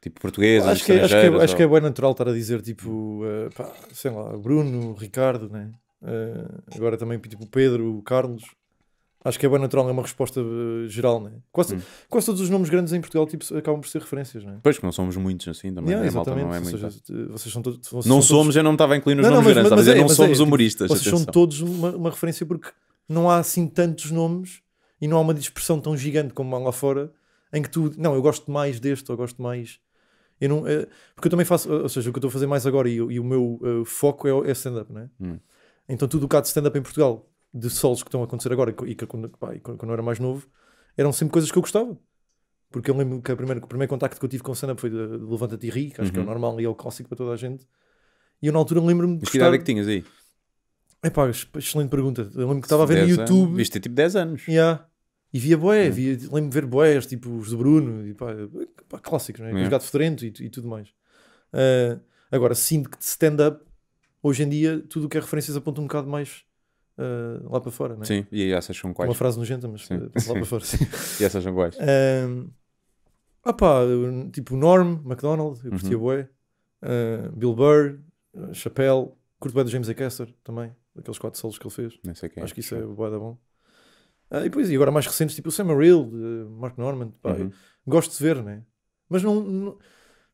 Tipo, portuguesas, acho que, é, é, acho que, é, ou... acho que é
bem natural estar a dizer, tipo, uh, pá, sei lá, Bruno, Ricardo, né? Uh, agora também, tipo, Pedro, Carlos. Acho que é bem natural, é uma resposta eh,
geral, né? Quase, hum.
quase todos os nomes grandes em Portugal tipo, acabam por ser referências, né?
Pois, que não somos muitos assim também. Yeah, é, né? exatamente. Malta, não é seja, eh, vocês são todos. Vocês não são somos, todos... eu não estava a incluir nos não, nomes não, mas, grandes, mas, mas é, não somos é, tipo, humoristas. Tipo, vocês atenção. são todos
uma, uma, referência porque não há assim tantos nomes e não há uma dispersão tão gigante como lá fora em que tu, não, eu gosto mais deste ou gosto mais. Eu não, é, porque eu também faço, ou seja, o que eu estou a fazer mais agora e, e o meu uh, foco é, é stand-up, né? Hum. Então tudo o que há de stand-up em Portugal de solos que estão a acontecer agora e que quando, pá, quando eu era mais novo eram sempre coisas que eu gostava. Porque eu lembro que, a primeira, que o primeiro contacto que eu tive com o stand-up foi de, de Levanta-te e Ri, que acho uhum. que é o uhum. normal e é o clássico para toda a gente. E eu na altura lembro-me de. que idade é que tinhas aí? É pá, excelente pergunta. Eu lembro que tipo estava a ver no YouTube. Anos. Viste tipo 10 anos. Yeah. E via boé, uhum. via, lembro-me de ver boés, tipo os do Bruno, e pá, pá clássicos, né? Yeah. Os Gato Fedorento e, e, tudo mais. Uh, agora, sinto que de stand-up, hoje em dia, tudo o que é referências aponta um bocado mais uh, lá para fora, não é? Sim, e essas são quais? Uma frase nojenta, mas sim. Eh, lá para fora, sim. [LAUGHS] E essas são quais? Uh, opá, tipo Norm, McDonald, eu curtia uhum. uh, Bill Burr, uh, curto bué do James Acaster também, aqueles quatro solos que ele fez. Não sei quem é, Acho que isso é boé da bom. Uh, e depois, e agora mais recentes, tipo o Sam Ariel, Mark Norman, pá, uhum. gosto de ver, né? Mas não, não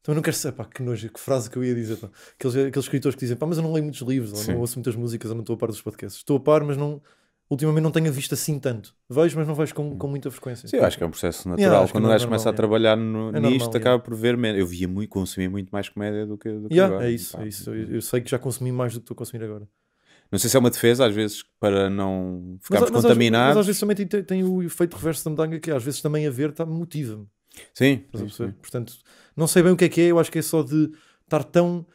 também eu não quero saber, pá, que nojo, que frase que eu ia dizer. Pá. Aqueles, aqueles escritores que dizem, pá, mas eu não leio muitos livros, ou não ouço muitas músicas, ou não estou a par dos podcasts. Estou a par, mas não, ultimamente não tenho visto assim tanto. Vejo, mas não vejo com, com muita frequência. Sim, eu acho que é um processo natural. Yeah, é Quando o gajo começa a trabalhar no, é nisto, normal, acaba
yeah. por ver menos. Eu via muito, consumia muito mais comédia do que, do que yeah, agora. É
isso, é isso. Eu, eu, sei que já consumi mais do que estou a consumir agora.
Não sei se é uma defesa, às vezes, para não ficarmos mas, mas contaminados. Às, mas às vezes
também tem, tem o efeito reverso da medanga, que às vezes também a ver tá, motiva-me.
Sim. sim, sim.
Portanto, não sei bem o que é que é, eu acho que é só de estar tão.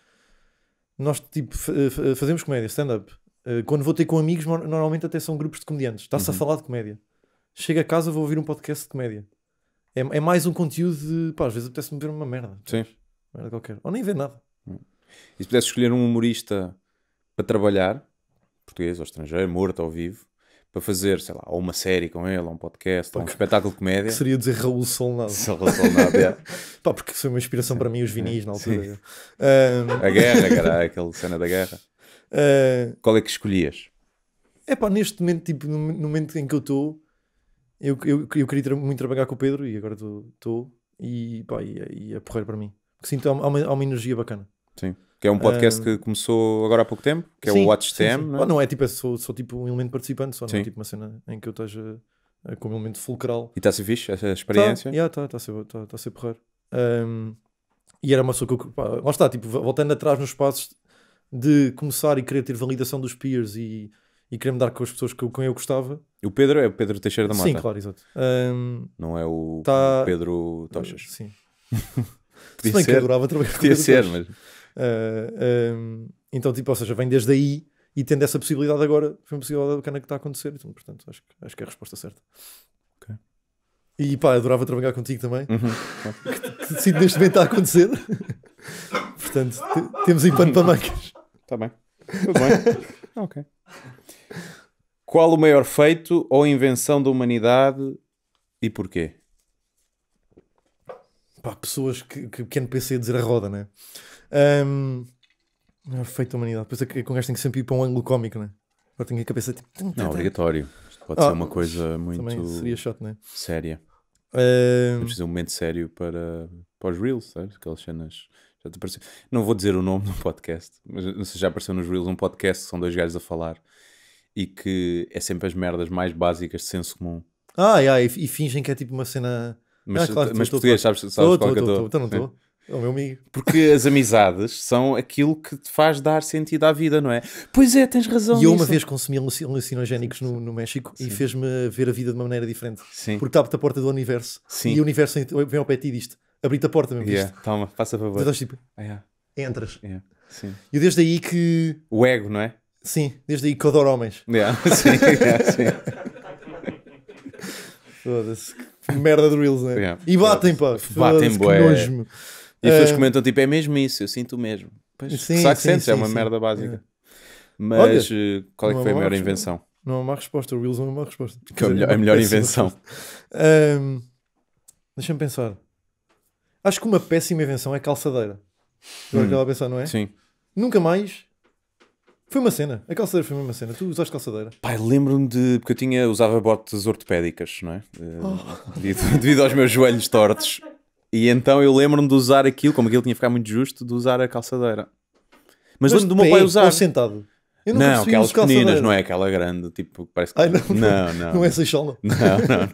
Nós tipo, eh, eh, fazemos comédia, stand-up. Eh, quando vou ter com amigos, normalmente até são grupos de comediantes. Está-se uhum. a falar de comédia. Chego a casa, vou ouvir um podcast de comédia. É, é mais um conteúdo de. Pá, às vezes apetece-me ver uma merda. Sim. Merda qualquer. Ou nem ver nada. Hum.
E se pudesse escolher um humorista para trabalhar, português ou estrangeiro, morto ou vivo, para fazer, sei lá, ou uma série com ele, ou um podcast, ou um espetáculo de comédia. Que seria dizer Raul Solnado. Raul Solnado, é.
[LAUGHS] Pá, porque foi uma inspiração para mim os vinis na altura. Um... A guerra, cara, aquela
cena da guerra. Uh... Qual é que escolhias?
É pá, neste momento, tipo, no, momento em que eu estou, eu, eu, eu queria muito trabalhar com o Pedro e agora estou, e pá, e, é, e é porreiro para mim. Porque sinto, há uma, há uma energia bacana. Sim. Que é um podcast
que começou agora há pouco tempo, que sim, é o Watch sim, TM. Sim. Não, é? não
é tipo, é sou, sou tipo um elemento participante, só não é tipo uma cena em que eu esteja é, como elemento fulcral.
E está a ser fixe essa tá, experiência? Está
yeah, tá, tá a ser, tá, tá ser Um, e era uma pessoa que eu, pá, lá está, tipo, voltando atrás nos passos de começar e querer ter validação dos peers e, e querer me dar com as pessoas que, com eu gostava.
O Pedro é o Pedro Teixeira da Mata. Sim, claro, exato. Um, não é o tá... Pedro Tochas. Sim. Podia [LAUGHS] Se bem ser. que adorava trabalhar com Podia ser, Tochas.
mas... Uh, então, tipo, ou seja, vem desde aí e tendo essa possibilidade agora, foi uma possibilidade bacana que está a acontecer. Então, portanto, acho, acho que é a resposta certa. Okay. E pá, adorava trabalhar contigo também. Uhum. [LAUGHS] Que te, neste momento está a acontecer. portanto, te, temos aí pano para mangas. Está bem. Tudo bem. [LAUGHS] ok.
Qual o maior feito ou invenção da humanidade e porquê?
Pá, pessoas que, que, que NPC dizer a roda, né? Um, é feito a humanidade. Depois com é que o é gajo tem que sempre ir para um ângulo cómico, não é? Agora tenho a cabeça tipo. Não, obrigatório. Isto pode ah, ser uma coisa muito. Seria shot, né?
Séria. Um... Vamos fazer um momento sério para, para os Reels, sabes? Aquelas cenas. Já te apareceu. Não vou dizer o nome do podcast, mas não sei se já apareceu nos Reels um podcast que são dois gajos a falar e que é sempre as merdas mais básicas de senso comum.
Ah, yeah, e, e fingem que é tipo uma cena. Mas, ah, claro, mas tô, português, tô, sabes, sabes tô, qual tô, que eu estou? Então não estou. É o meu amigo.
Porque as amizades são aquilo que te faz dar sentido à vida, não é? Pois é, tens razão. E eu uma vez
consumi alucinogénicos no, no México Sim. e fez-me ver a vida de uma maneira diferente. Sim. Porque estava-te a porta do universo Sim. e o universo vem ao pé de ti e diz-te: abri-te a porta mesmo. Yeah, toma, faça favor. Tu então estás tipo, ah, yeah. entras. Yeah. Sim. E desde aí que.
O ego, não é?
Sim, desde aí que eu adoro homens. Yeah. [LAUGHS] Sim, yeah, sim. Foda-se. Merda de Reels, né? Yeah. E batem, pá. Batem, bué. E as pessoas eh, comentam
tipo, é mesmo isso, eu sinto mesmo. Pois, sim, sim, sentes, é sim, é uma sim. merda é. básica. Mas Olha, eh, qual é que foi a melhor invenção?
Não há má resposta, o Wilson é uma má resposta. [LAUGHS] Que é a melhor, a melhor é invenção. Um, Deixa-me pensar. Acho que uma péssima invenção é calçadeira. Agora hum. que a pensar, não é? Sim. Nunca mais. Foi uma cena. A calçadeira foi uma cena. Tu usaste calçadeira?
Pai, lembro-me de. Porque eu tinha, usava botas ortopédicas, não é? Eh, oh. Devido, [LAUGHS] devido aos meus joelhos tortos. E então eu lembro-me de usar aquilo, como aquilo tinha ficado muito justo, de usar a calçadeira. Mas, Mas lembro do meu pai usar. sentado. Eu não, não aquelas pequeninas, não é aquela grande, tipo, parece que. Ai, [LAUGHS] não, não, não. Não é Seixola. [LAUGHS] Não, não, não.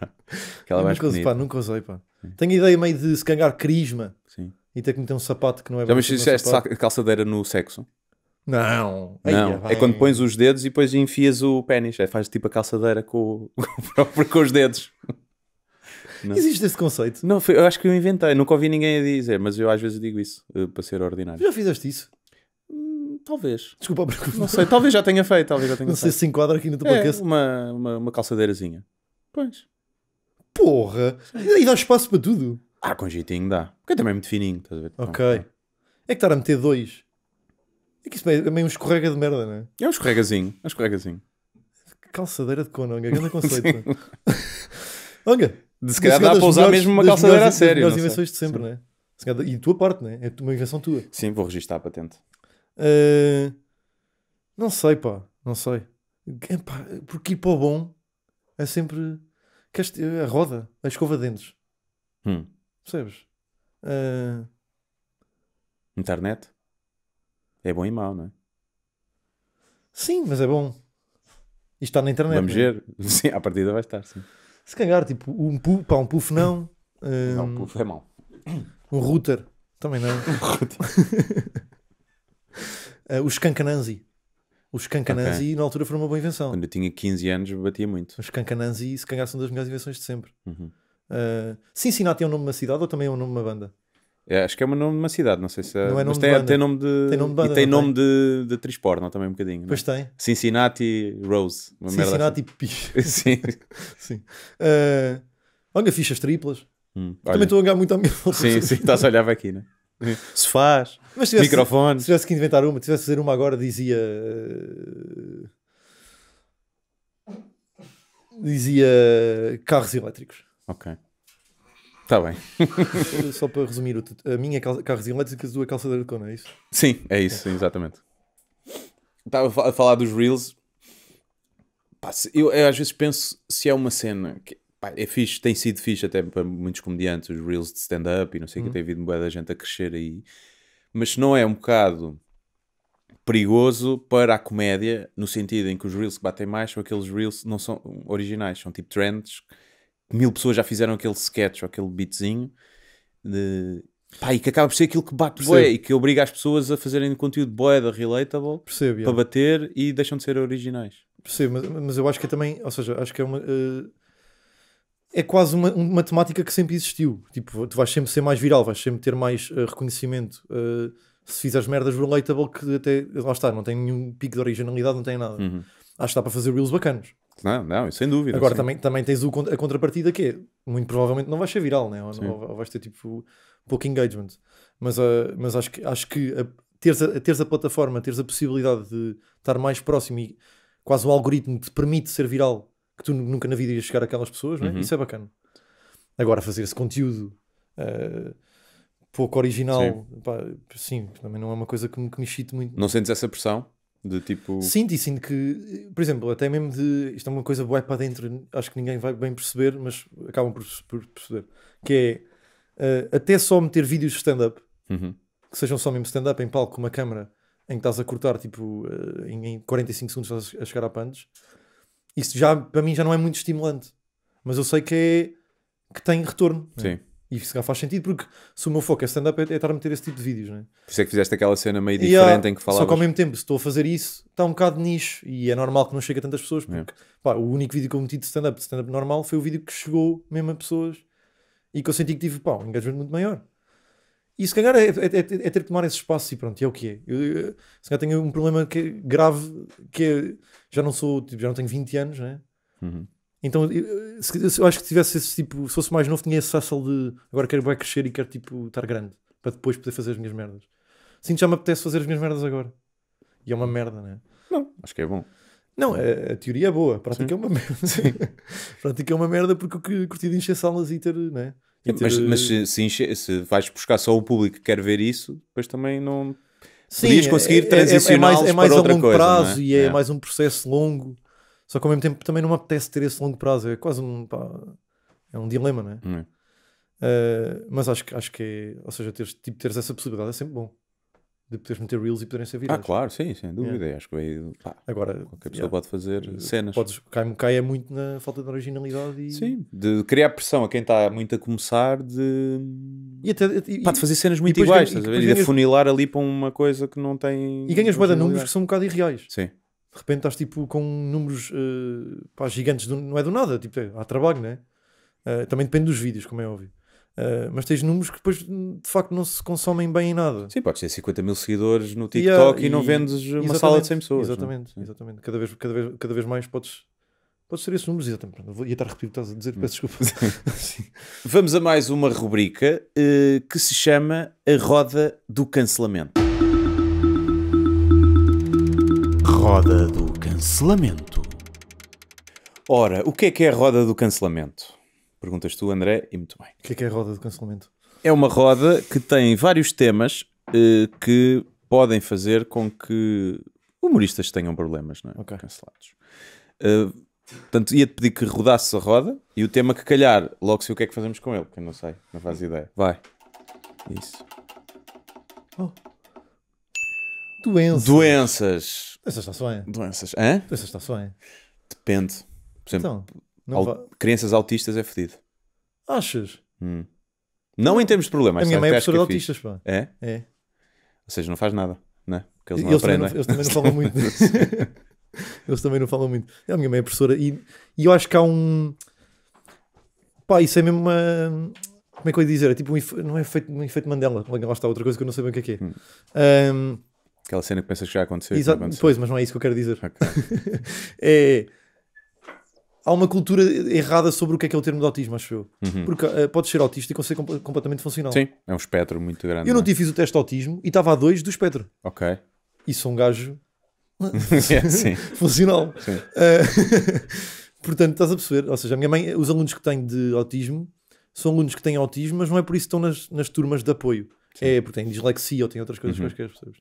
Aquela mais nunca, pá, nunca usei, pá.
Tenho a ideia meio de se cangar crisma Sim. e ter que meter um sapato que não é Já me fizeste é
calçadeira no sexo? Não. não. é quando pões os dedos e depois enfias o pênis. É, faz tipo a calçadeira com, o... [LAUGHS] com os dedos. Não. Existe esse conceito? Não, foi, eu acho que eu inventei, nunca ouvi ninguém a dizer, mas eu às vezes digo isso eh, para ser ordinário.
Já fizeste isso? Hum, talvez. Desculpa a pergunta. Não sei, talvez já tenha feito, talvez já tenha Não feito. sei se se enquadra aqui no teu é,
uma, uma, uma calçadeirazinha. Pois. Porra!
E dá espaço para tudo.
Ah, com jeitinho dá. Porque é também é muito fininho, estás a ver? Ok. Então,
é que estar a meter dois. É que isso é meio um escorrega de merda, não é? É
um escorregazinho, é um escorregazinho.
Calçadeira de conanga, Onga. É grande [LAUGHS] conceito. pá se calhar dá para usar mesmo uma calçadeira a sério. Das melhores invenções de sempre, Sim. né? Se e tua parte,
né? É uma invenção tua. Sim, vou registar a patente.
Uh, não sei, pá. Não sei. porque ir para o bom é sempre a roda, a escova de dentes. Hum. Percebes? Uh...
Internet é bom e mau, não é?
Sim, mas é bom. Isto está na internet. Vamos né?
ver. [LAUGHS] Sim, à partida vai estar, sim.
Se calhar, tipo, um puff, pá, um puff não. Um, não, puff é mau. Um router, também não. [LAUGHS] Um router. uh, [LAUGHS] os cancananzi. Os cancananzi, okay. na
altura, foram uma boa invenção. Quando eu tinha 15 anos, batia muito.
Os cancananzi, se calhar, são das melhores invenções de sempre. Uhum. Uh, Cincinnati é o um nome de uma cidade ou também é o um nome de uma banda?
É, acho que é o nome de uma cidade, não sei se é. Não é nome mas tem, de banda. tem nome de. Tem nome de banda, e tem nome tem? de, de atriz também, um bocadinho. Não? É? Pois tem. Cincinnati Rose. Cincinnati assim. Pish.
[LAUGHS] Sim. [LAUGHS] sim. Uh, olha, fichas triplas. Hum, também estou a olhar muito a minha [LAUGHS] Sim, sim, estás
a olhar aqui, né? Se faz. Mas tivesse, microfone. Se
tivesse que inventar uma, tivesse que fazer uma agora, dizia. Uh, dizia carros elétricos.
Ok. Está
bem. Só para resumir, a minha carros elétricas e a calçadeira de cona, é isso?
Sim, é isso, é. exatamente. Estava a falar dos Reels. Pá, eu, eu, às vezes penso se é uma cena que pá, é fixe, tem sido fixe até para muitos comediantes, os Reels de stand-up e não sei o que, uhum. tem havido boa da gente a crescer aí. Mas se não é um bocado perigoso para a comédia, no sentido em que os Reels que batem mais são aqueles Reels que não são originais, são tipo trends mil pessoas já fizeram aquele sketch ou aquele beatzinho de... Pá, e que acaba por ser aquilo que bate boé e que obriga as pessoas a fazerem conteúdo boé da relatable Percebo, para é. bater e deixam de ser originais.
Percebo, mas, mas eu acho que é também, ou seja, acho que é uma. Uh, é quase uma, uma temática que sempre existiu. Tipo, tu vais sempre ser mais viral, vais sempre ter mais uh, reconhecimento. Uh, se fizeres merdas relatable, que até. Lá está, não tem nenhum pico de originalidade, não tem nada. Uhum. Acho que dá para fazer reels bacanas.
Não, não, sem dúvida. Agora sim. também,
também tens o, a contrapartida que é, muito provavelmente não vais ser viral, né? ou, ou, vais ter tipo pouco engagement. Mas, uh, mas acho que, acho que a, teres, a, teres a plataforma, teres a possibilidade de estar mais próximo e quase o um algoritmo te permite ser viral, que tu nunca na vida ias chegar aquelas pessoas, né? Uhum. isso é bacana. Agora, fazer esse conteúdo uh, pouco original, sim. Pá, sim. também não é uma coisa que me, que me muito.
Não sentes essa pressão? De tipo... Sinto e
sinto que, por exemplo, até mesmo de. Isto é uma coisa boa para dentro, acho que ninguém vai bem perceber, mas acabam por, por perceber. Que é uh, até só meter vídeos de stand-up, uhum. que sejam só mesmo stand-up em palco com uma câmera em que estás a cortar tipo uh, em 45 segundos estás a chegar a punch, isso já para mim já não é muito estimulante. Mas eu sei que é que tem retorno. Sim. E isso faz sentido porque se o meu foco é stand-up é, é estar a meter esse tipo de vídeos, né?
Por isso é que fizeste aquela cena meio diferente há, em que falavas. Só que ao mesmo tempo,
se estou a fazer isso, está um bocado de nicho e é normal que não chegue a tantas pessoas é. porque é. pá, o único vídeo que eu meti de stand-up, de stand-up normal, foi o vídeo que chegou mesmo a pessoas e que eu senti que tive pá, um engajamento muito maior. E se calhar é, é, é, é, ter que tomar esse espaço e pronto, e é o que é. Eu, eu, se calhar tenho um problema que é grave que é, já não sou, tipo, já não tenho 20 anos, né? Uhum então, eu, eu acho que se tivesse esse tipo, se fosse mais novo, tinha esse hustle de agora quero vai crescer e quero tipo estar grande para depois poder fazer as minhas merdas. Sinto já me apetece fazer as minhas merdas agora. E é uma merda, né? Não, acho que é bom. Não, a, a teoria é boa, a prática Sim. é uma merda. [LAUGHS] Sim. a prática é uma merda porque eu curti de encher salas e ter, né? ter... Mas, mas
se, enche, se vais buscar só o público que quer ver isso, depois também não. Sim, Podias conseguir é, transicionar é, é, mais, é mais a longo coisa, é? prazo é? e é, mais
um processo longo só que ao mesmo tempo também não me apetece ter esse longo prazo. É quase um. Pá, é um dilema, não é? Uh, mas acho, acho que é. Ou seja, teres, tipo, teres essa possibilidade é sempre bom. De poderes meter reels e poderem ser virais. Ah, claro, sim, sem dúvida. Yeah. Acho que veio. Pá, Agora, qualquer pessoa yeah. pode fazer eh,
cenas. Podes, cai, cai é muito
na falta de originalidade e. Sim,
de criar pressão a quem está muito a começar de.
E até, e, pá, de fazer cenas muito iguais, ganhas, estás a ver? E de ganhas...
afunilar ali para uma coisa que não tem. E ganhas boas números que são um bocado irreais.
Sim de repente estás tipo com números uh, pá, gigantes, do, não é do nada, tipo, há trabalho, né? Uh, também depende dos vídeos, como é óbvio. Uh, mas tens números que depois de facto não se consomem bem
em nada. Sim, podes ter 50 mil seguidores no TikTok e, e, e não vendes uma sala de 100 pessoas. É? Exatamente, não? exatamente.
Cada vez, cada, vez, cada vez mais podes, pode ter esses números. Exatamente. Vou, ia estar repetido, estás a dizer, peço
desculpa. [LAUGHS] Vamos a mais uma rubrica uh, que se chama A Roda do Cancelamento. Roda do Cancelamento. Ora, o que é que é a roda do cancelamento? Perguntas tu, André, e muito bem.
O que é que é a roda do cancelamento?
É uma roda que tem vários temas eh, que podem fazer com que humoristas tenham problemas, não é? Ok. Cancelados. Eh, portanto, ia-te pedir que rodasses a roda e o tema que calhar, logo se o que é que fazemos com ele, porque eu não sei, não faz ideia. Vai. Isso. Oh. Doenças. Doenças. Doenças está bem. Doenças. Hã? Doenças está bem. Depende. Por exemplo, então, crianças autistas é fedido. Achas? Hum. Não em termos de problemas. A minha mãe é professora de é autistas, pá. É? É. Ou seja, não faz nada, né? Porque eles não eles aprendem. Também não, eles também não falam muito. [LAUGHS] [LAUGHS]
eles também não falam muito. É, a minha mãe é professora e, e eu acho que há um... Pá, isso é mesmo uma... Como é que eu ia dizer? É tipo um efe... não é efeito, um efeito Mandela. Lá está outra coisa que eu não sei bem o que é que é. Um Aquela cena que pensas que já aconteceu. Exato, aconteceu. Pois, mas não é isso que eu quero dizer. Okay. [LAUGHS] é, há uma cultura errada sobre o que é que é o termo de autismo, acho eu. Uhum. Porque uh, pode ser autista e consegue comp completamente funcional. Sim, é um espectro muito grande. Eu não, não é? fiz o teste de autismo e estava a dois do espectro. Ok. E sou um gajo [LAUGHS] sim. [LAUGHS] funcional. Sim. Uh, portanto, estás a perceber? Ou seja, a minha mãe, os alunos que têm de autismo são alunos que têm autismo, mas não é por isso que estão nas, nas turmas de apoio. Sim. É porque têm dislexia ou têm outras coisas uhum. as pessoas.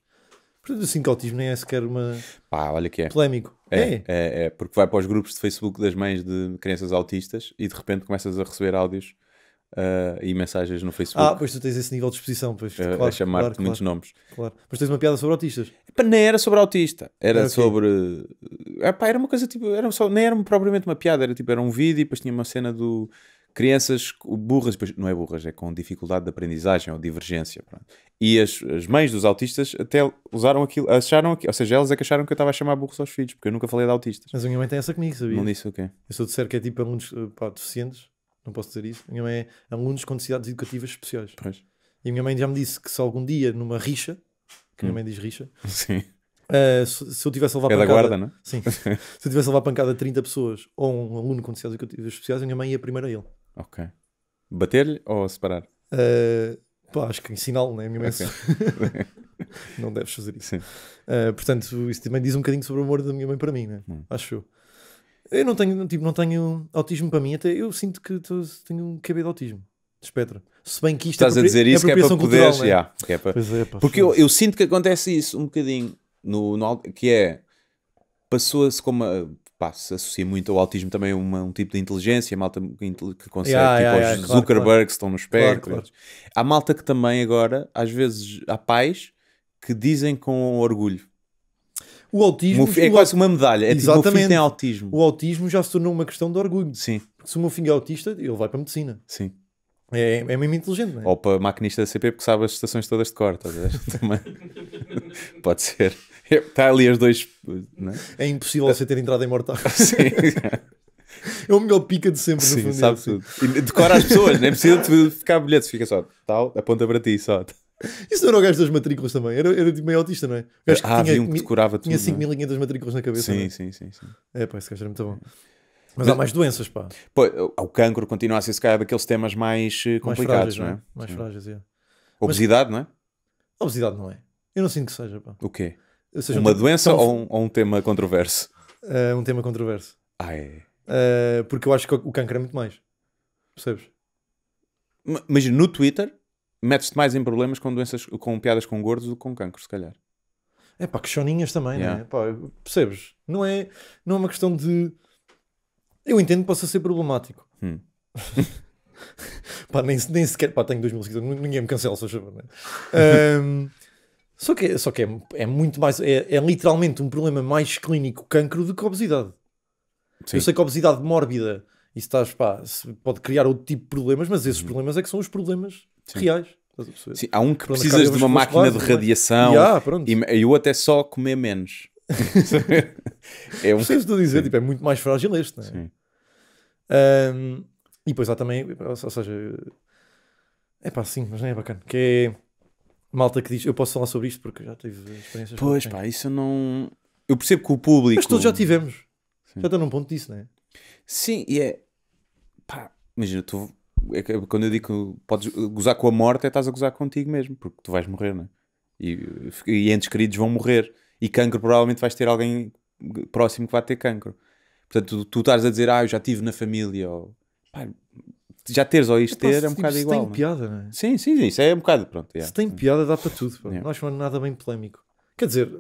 Portanto, assim o autismo nem é sequer uma.
Pá, olha que é. Polémico. É, é. é, é porque vai para os grupos de Facebook das mães de crianças autistas e de repente começas a receber áudios uh, e mensagens no Facebook. Ah,
pois tu tens esse nível de exposição, pois. Uh, claro, a chamar-te claro, muitos claro, nomes. Claro. Mas tens uma piada sobre autistas.
Epá, nem era sobre autista. Era, era é sobre. Epá, era uma coisa tipo. Era só... Nem era propriamente uma piada, era tipo. Era um vídeo e depois tinha uma cena do crianças burras, não é burras, é com dificuldade de aprendizagem ou divergência. Pronto. E as, as, mães dos autistas até usaram aquilo, acharam aquilo, ou seja, elas é que acharam que eu estava a chamar burros aos filhos, porque eu nunca falei de autistas. Mas a minha mãe tem essa comigo, sabia? Não disse o quê?
Eu sou de ser que é tipo alunos eh, pá, deficientes, não posso dizer isso. A minha mãe é alunos com necessidades educativas especiais. Pois. E a minha mãe já me disse que se algum dia numa rixa, que a hum. minha mãe diz rixa, [LAUGHS] Sim. Uh, se, se, eu tivesse a levar é pancada, guarda, não? É? Sim. [LAUGHS] se eu tivesse a levar pancada a 30 pessoas ou um aluno com necessidades educativas especiais, a minha mãe ia primeiro a ele.
Ok. Bater-lhe ou separar?
Uh, pá, acho que ensiná-lo, né? é mãe okay. [LAUGHS] não deves fazer isso. Uh, portanto, isso também diz um bocadinho sobre o amor da minha mãe para mim, né? Hum. acho eu. Eu não tenho, tipo, não tenho autismo para mim, até eu sinto que tô, tenho um cabelo de autismo, de espectro. Se bem que isto é Estás é a dizer isso é que é para poderes, né? yeah, é para... É, pá, porque eu, eu,
sinto que acontece isso um bocadinho, no, no que é, passou-se como, pá, se associa muito ao autismo também é uma, um tipo de inteligência, malta que consegue, yeah, tipo yeah, yeah, Zuckerberg claro, que estão no espectro. Claro, claro. Há malta que também agora, às vezes, há pais que dizem com orgulho. O autismo é quase uma medalha. É tipo, exatamente. Tipo, o autismo. O
autismo já se tornou uma questão de orgulho. Sim. Porque se o meu filho é autista, ele vai para a medicina. Sim.
É, é mesmo inteligente, não é? Ou para maquinista da CP porque sabe as estações todas de cor, estás a ver? [LAUGHS] Pode ser. Está [LAUGHS] ali as dois.
É? é? impossível você ter entrado em mortal. [LAUGHS] Sim. É o melhor pica de sempre, Sim, fundo, sabe é assim. tudo. E decora as pessoas, não é preciso
ficar bilhetes, fica só tal, aponta para ti só.
Isso não era o gajo das matrículas também, era, era tipo meio autista, não é? O gajo ah, que ah, havia um que decorava tinha tudo. Tinha 5.500 né? matrículas na cabeça. Sim, é? sim, sim, sim. É, pá, esse gajo era muito bom. Mas, Mas há mais doenças, pá.
Pô, o cancro continua a ser, se calhar, daqueles temas mais eh, complicados, mais frágeis, é? não é? Mais sim. frágeis, é. Obesidade, Mas, não é?
Obesidade não é. Eu não sinto que seja, pá. O quê? Seja, uma um doença tão...
ou, um, ou, um, tema controverso? Uh, um tema controverso. Ah, é. Uh, porque eu acho que o câncer é muito mais. Percebes? Mas no Twitter metes-te mais em problemas com doenças com piadas com gordos do que com cancro, se calhar.
É pá, questioninhas também, é? yeah. né? Pá, percebes? Não é, não é uma questão de. Eu entendo que possa ser problemático. Hum. [LAUGHS] pá, nem, nem sequer. Pá, tenho 2 mil seguidores, ninguém me cancela, se eu chamar, é? um, só que, só que é, é muito mais. É, é, literalmente um problema mais clínico cancro do que a obesidade. Sim. Eu sei que a obesidade mórbida isso estás, pá, pode criar outro tipo de problemas, mas esses uhum. problemas é que são os problemas Sim. reais. Sim, há um que precisas de uma máquina de radiação yeah,
e eu até só comer menos. [LAUGHS] é um... É que estou a dizer? Tipo, é muito mais frágil
este, não é? Sim. Um, e depois há também, ou seja, é pá, sim, mas não é bacana. Que é malta que diz, eu posso falar sobre isto porque já tive experiências. Pois
pá, isso eu não. Eu percebo que o público. Mas todos já
tivemos. Sim. Já está num ponto disso, não é? Sim,
e é. Pá, imagina, tu. É que, quando eu digo que podes gozar com a morte, é estás a gozar contigo mesmo, porque tu vais morrer, não é? E, e entes queridos vão morrer. E cancro, provavelmente vais ter alguém próximo que vai ter cancro. Portanto, tu, tu estás a dizer, ah, eu já tive na família, ou pá, já teres ou isto ter é um tipo, bocado igual. Se tem é? piada, não é? Sim, sim, isso é um bocado, pronto. Yeah. Se tem piada, dá para tudo. Yeah.
Não acho nada bem polémico.
Quer dizer,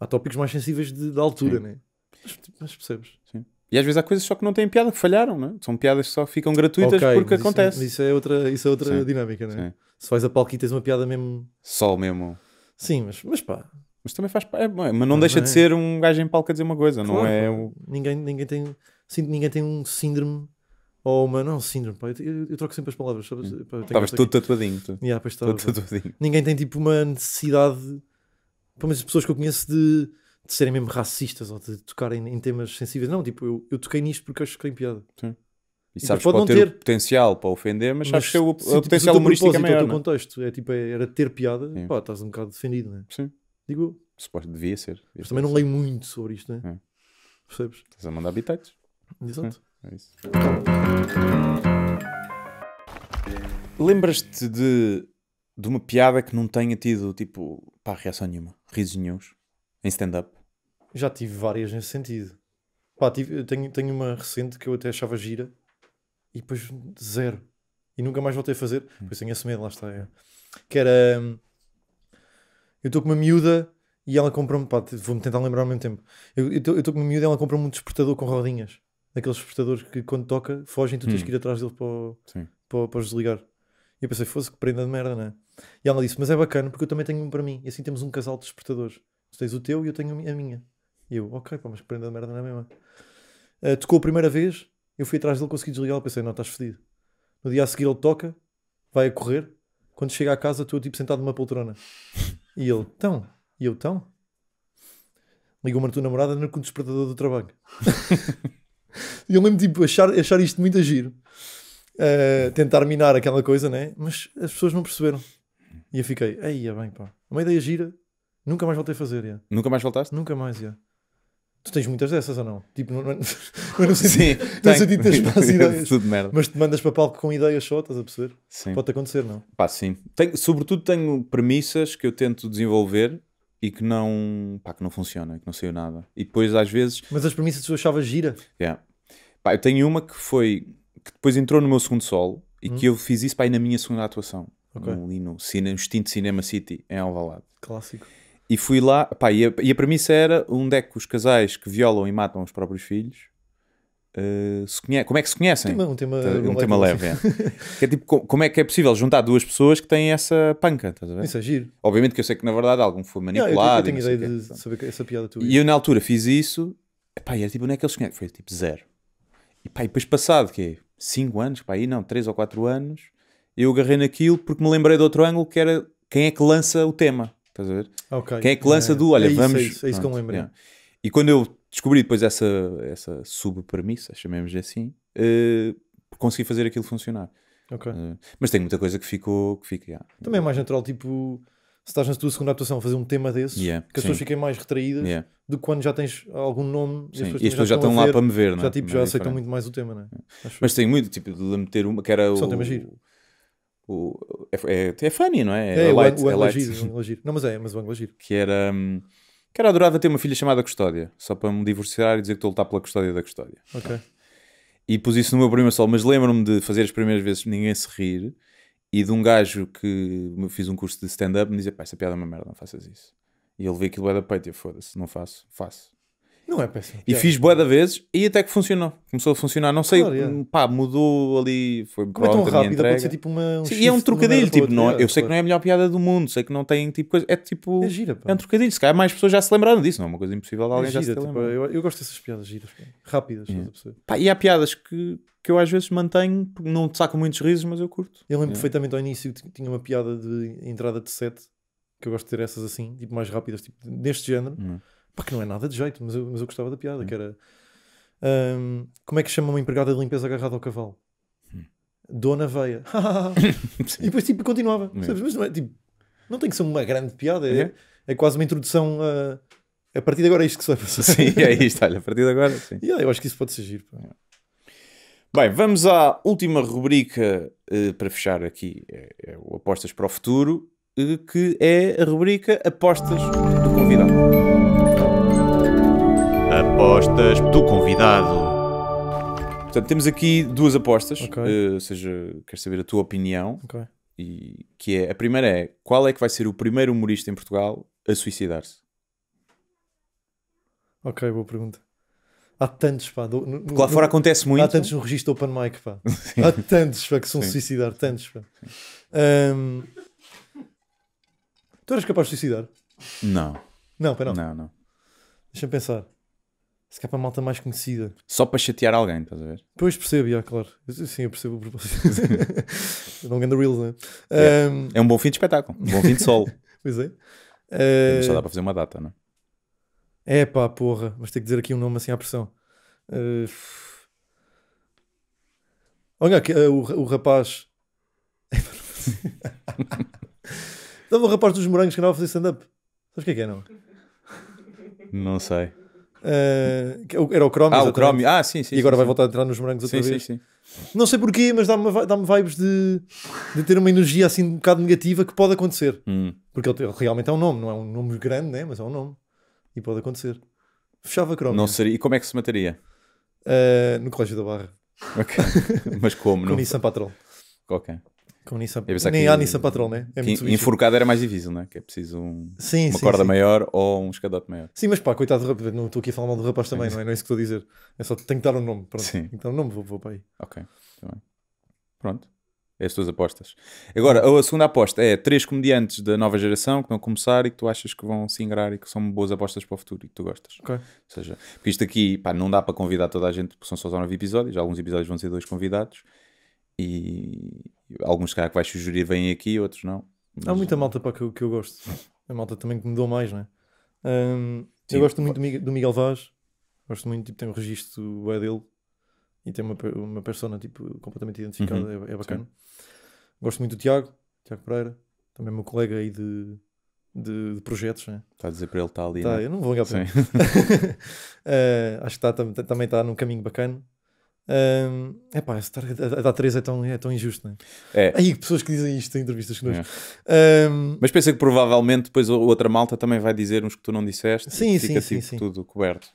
há tópicos mais sensíveis de, de altura, sim. né? Mas, tipo, mas percebes? Sim. E às vezes há coisas só que não têm piada, que falharam, né? São piadas que só ficam gratuitas okay, porque é- acontece. Isso
é outra, isso é outra sim. dinâmica, né? Sim. Se faz a palquita, tens uma piada mesmo.
Sol mesmo. Sim, mas, mas pá, mas também faz é, é, mas não, não deixa não é. de ser um gajo em palco a dizer uma coisa, claro, não é?
Ninguém, ninguém, tem, ninguém tem um síndrome ou uma. Não, síndrome, pá, eu, eu, eu troco sempre as palavras. Hum. Estavas tudo tatuadinho, tu. Yeah, pois tatuadinho. Ninguém tem tipo uma necessidade, pelo menos as pessoas que eu conheço, de, de serem mesmo racistas ou de tocarem em temas sensíveis. Não, tipo, eu, eu toquei nisto porque acho que em piada. Sim. E tipo, sabes que pode, ter, ter,
potencial para ofender, mas, mas sabes que o, se, tipo, potencial humorístico é maior. O teu é?
contexto é, tipo, é, era ter piada, Sim. pá, estás um bocado defendido, não é? Sim. Digo
Suposto, devia ser. Devia mas também ser. não leio muito sobre isto, não é? é. Percebes? Estás a mandar habitantes. Exato. É. É isso. Lembras-te de, de uma piada que não tenha tido, tipo, pá, reação nenhuma, risos nenhums, em stand-up?
Já tive várias nesse sentido. Pá, tive, tenho, tenho uma recente que eu até achava gira e depois zero. E nunca mais voltei a fazer. Hum. Pois tenho esse medo, lá está. É. Que era. Hum, eu estou com uma miúda e ela comprou-me. vou-me tentar lembrar ao mesmo tempo. Eu estou com uma miúda e ela comprou-me um despertador com rodinhas daqueles despertadores que quando toca fogem, tu tens hum. que ir atrás dele para, o, para, para os desligar. E eu pensei, fosse que prenda de merda, não é? E ela disse, mas é bacana porque eu também tenho um para mim. E assim temos um casal de despertadores. Tu tens o teu e eu tenho a minha. E eu, ok, pá, mas que prenda de merda não é mesmo? Uh, tocou a primeira vez, eu fui atrás dele, consegui desligar. Eu pensei, não, estás fedido. No dia a seguir ele toca, vai a correr. Quando chega à casa, estou tipo sentado numa poltrona. E ele, tão? E eu, tão? Ligou-me a tua namorada o despertador do trabalho. [LAUGHS] [LAUGHS] E eu lembro tipo, achar, achar isto muito agir. Uh, eh, tentar minar aquela coisa, né? Mas as pessoas não perceberam. E eu fiquei, aí é bem, pá. Uma ideia gira, nunca mais voltei a fazer. Yeah.
Nunca mais voltaste? Nunca mais, yeah.
Tu tens muitas dessas ou não? Tipo, não, não, [LAUGHS] não, sei se [LAUGHS] sei tens ideias. Tudo merda. Mas te mandas para palco com ideias só, estás a perceber? Sim. Pode acontecer, não?
Pá, sim. Tenho, sobretudo tenho premissas que eu tento desenvolver e que não, pá, que não funciona, que não saiu nada. E depois às vezes.
Mas as premissas tu achavas gira?
É. Pá, eu tenho uma que foi. que depois entrou no meu segundo solo e hum. que eu fiz isso pá, na minha segunda atuação. Okay. No, ali no, extinto Cinema City, em Alvalade. Clássico. E fui lá, pá, e a, e a premissa era onde é que os casais que violam e matam os próprios filhos eh, conhece, como é que se conhecem? Tema, um tema, tá, um tema leve. É. [LAUGHS] é. tipo, como é que é possível juntar duas pessoas que têm essa panca? Estás a ver? Isso é giro. Obviamente que eu sei que na verdade algum foi manipulado. Não, eu, eu tenho ideia de saber essa piada tua. E é. eu na altura fiz isso, epá, e era tipo, onde é que eles conhecem? Foi tipo zero. E, pá, e depois passado, que 5 é anos, pá, aí não, 3 ou 4 anos, eu agarrei naquilo porque me lembrei de outro ângulo que era quem é que lança o tema. Estás a ver? Okay. Quem é que lança é. do, olha, é isso, vamos. É isso, é isso que eu me lembrei. E quando eu descobri depois essa, essa subpermissa, chamemos-lhe assim, uh, consegui fazer aquilo funcionar. Okay. Uh, mas tem muita coisa que ficou. Que fica, yeah.
Também é mais natural, tipo, se estás na tua segunda atuação a fazer um tema desses, yeah, que as sim. pessoas fiquem mais retraídas yeah. do que quando já tens algum nome sim. e as pessoas, e já, já, estão lá ver, para me ver, é? Já, tipo, é? já aceitam muito mais o tema, não é?
Mas, é. mas tem muito, tipo, de meter uma que era é o. Temas giro. O, é, é, é funny, não é? É, é, o, light, o, o, é light. Giro, Não, mas é, mas o ângulo giro. Que era. Um, que era adorava ter uma filha chamada Custódia, só para me divorciar e dizer que estou a lutar pela custódia da Custódia. Ok. E pus isso no meu primeiro solo, mas lembro-me de fazer as primeiras vezes ninguém se rir e de um gajo que fiz um curso de stand-up me dizer: pá, essa piada é uma merda, não faças isso. E ele vê aquilo é da peito e eu foda-se, não faço, faço. Não é péssimo. E fiz é. boa da vezes e até que funcionou. Começou a funcionar. Não sei, Claro, pá, mudou ali, foi Como é tão a rápido, pode ser tipo uma. um Sim, e é um trocadilho, tipo, não, é- eu sei que não é a melhor piada do mundo, sei que não tem tipo coisa, é, é tipo, É gira, pá. é um trocadilho, se calhar mais pessoas já se lembraram disso, não é uma coisa impossível de alguém É já se gira, tipo,
eu, eu gosto dessas piadas giras, rápidas. estás
Pá, e há piadas que, que eu às vezes mantenho, porque não te saco muitos risos, mas eu curto. Eu lembro
perfeitamente ao início que tinha uma piada de entrada de set que eu gosto de ter essas assim, tipo mais rápidas, tipo neste género. Hum. Pá, que não é nada de jeito, mas eu, mas eu gostava da piada, hum. que era... Um, como é que chama uma empregada de limpeza agarrada ao cavalo? Hum. Dona Veia. [LAUGHS] [LAUGHS] e depois, tipo, continuava. sabes é. Mas não é, tipo, não tem que ser uma grande piada, é, é, é quase uma introdução a... A partir de agora é isto que se vai passar. Sim, é isto, olha, a partir de agora, sim. Yeah, eu acho
que isso pode ser giro. É. Bem, vamos à última rubrica uh, para fechar aqui é, é o Apostas para o Futuro, uh, que é a rubrica Apostas do Convidado. Apostas do convidado. Portanto, temos aqui duas apostas, okay. uh, ou seja, quero saber a tua opinião. Okay. E que é, a primeira é, qual é que vai ser o primeiro humorista em Portugal a suicidar-se?
Ok, boa pergunta. Há tantos, pá. Do, no, lá fora acontece muito. Há tantos no registro open mic, pá. [LAUGHS] Sim. Há tantos, pá, que são Sim. suicidar. Tantos, pá. Um, tu eras capaz de suicidar?
Não. Não, pá, não. Não, não.
Deixa-me pensar. Se calhar para malta mais conhecida.
Só para chatear alguém, estás a ver?
Pois percebo, já, claro. sim, eu percebo o propósito. [LAUGHS] não ganha Reels, né? É. Um... é um bom fim de espetáculo. Um bom fim de solo. [LAUGHS] pois é. Uh... Só ah, dá para fazer uma data, não é? É pá, porra. Mas tenho que dizer aqui um nome assim à pressão. Uh... Ah, Olha, ah, o, o rapaz. [LAUGHS] Estava o rapaz dos morangos que andava a fazer stand-up. Sabes o que é que é, não? Não sei. Uh, era o Chrome. Ah, o Chrome. Ah, sim, sim. E agora sim, vai sim. voltar a entrar nos morangos outra sim, vez. Sim, sim. Não sei porquê, mas dá-me dá, -me, vibes de, de ter uma energia assim um bocado negativa que pode acontecer. Hum. Porque ele, realmente é um nome, não é um nome grande, né? mas é um nome. E pode acontecer.
Fechava Chrome. Não seria. E como é que se mataria?
Uh, no Colégio da Barra.
Okay. [LAUGHS] mas como? Com não... Nissan Patrol. Ok. Com Nissan, nem há Nissan Patrol, né? É que enforcado era mais difícil, né? Que é preciso um, sim, uma sim, corda sim. maior ou um escadote maior.
Sim, mas pá, coitado do rapaz, não estou aqui a falar mal do rapaz também, não é? Não é isso que estou a dizer. É só tenho que dar um nome. Pronto. Sim. Então, nome vou, vou para aí.
Ok, também. Tá pronto. É as tuas apostas. Agora, a segunda aposta é três comediantes da nova geração que vão começar e que tu achas que vão se engrar e que são boas apostas para o futuro e que tu gostas. Ok. Ou seja, porque isto aqui, pá, não dá para convidar toda a gente, porque são só nove episódios, alguns episódios vão ser dois convidados e alguns caras que vais sugerir vêm aqui, outros não.
Mas... Há muita malta para que, eu, que eu gosto. A é malta também que me dou mais, não é? Um, Sim, eu gosto muito do, do Miguel Vaz. Gosto muito, tipo, tem um registro é dele e tem uma, uma persona tipo, completamente identificada, uhum. é, é, bacana. Sim. Gosto muito do Tiago, Tiago Pereira, também meu colega aí de, de, de projetos. Né? Está a dizer para ele está ali. Tá, né? Eu não vou ligar para ele. uh, [LAUGHS] acho que está também está num caminho bacana. Um, epá, estar a, dar 3 é tão, é tão injusto, não é? é. Aí pessoas que dizem isto em entrevistas connosco.
É. Um... Mas pensa que provavelmente depois outra malta também vai dizer uns que tu não disseste sim, fica sim, tipo sim, tudo coberto.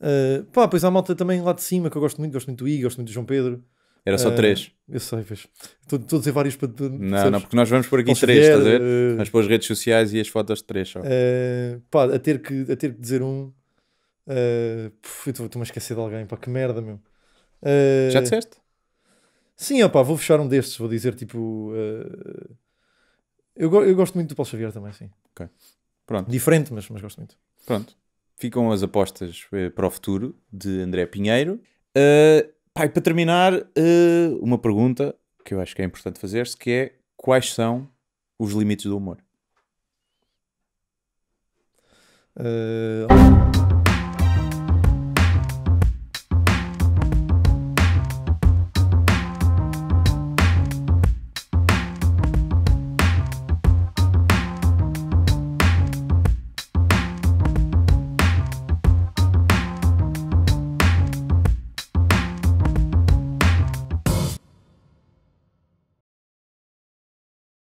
Uh, pá, pois há malta também lá de cima que eu gosto muito, gosto muito do I, gosto muito do João Pedro. Era só uh, três. Eu sei, pois. Estou, a dizer vários para. Não, não, porque nós vamos por aqui Posso três, estás a ver? Uh,
vamos as redes sociais e as fotos de três
Uh, pá, a ter que, a ter que dizer um. Uh, puf, estou-me a esquecer de alguém, pá, que merda, meu. Uh, Já disseste? Sim, opá, vou fechar um destes, vou dizer tipo. Uh, eu, go eu gosto muito do Paulo Xavier também, sim.
Ok. Pronto. Diferente, mas, mas gosto muito. Pronto. Ficam as apostas eh, para o futuro de André Pinheiro. Uh, pai, para terminar, uma pergunta que eu acho que é importante fazer-se, que é quais são os limites do humor? Uh...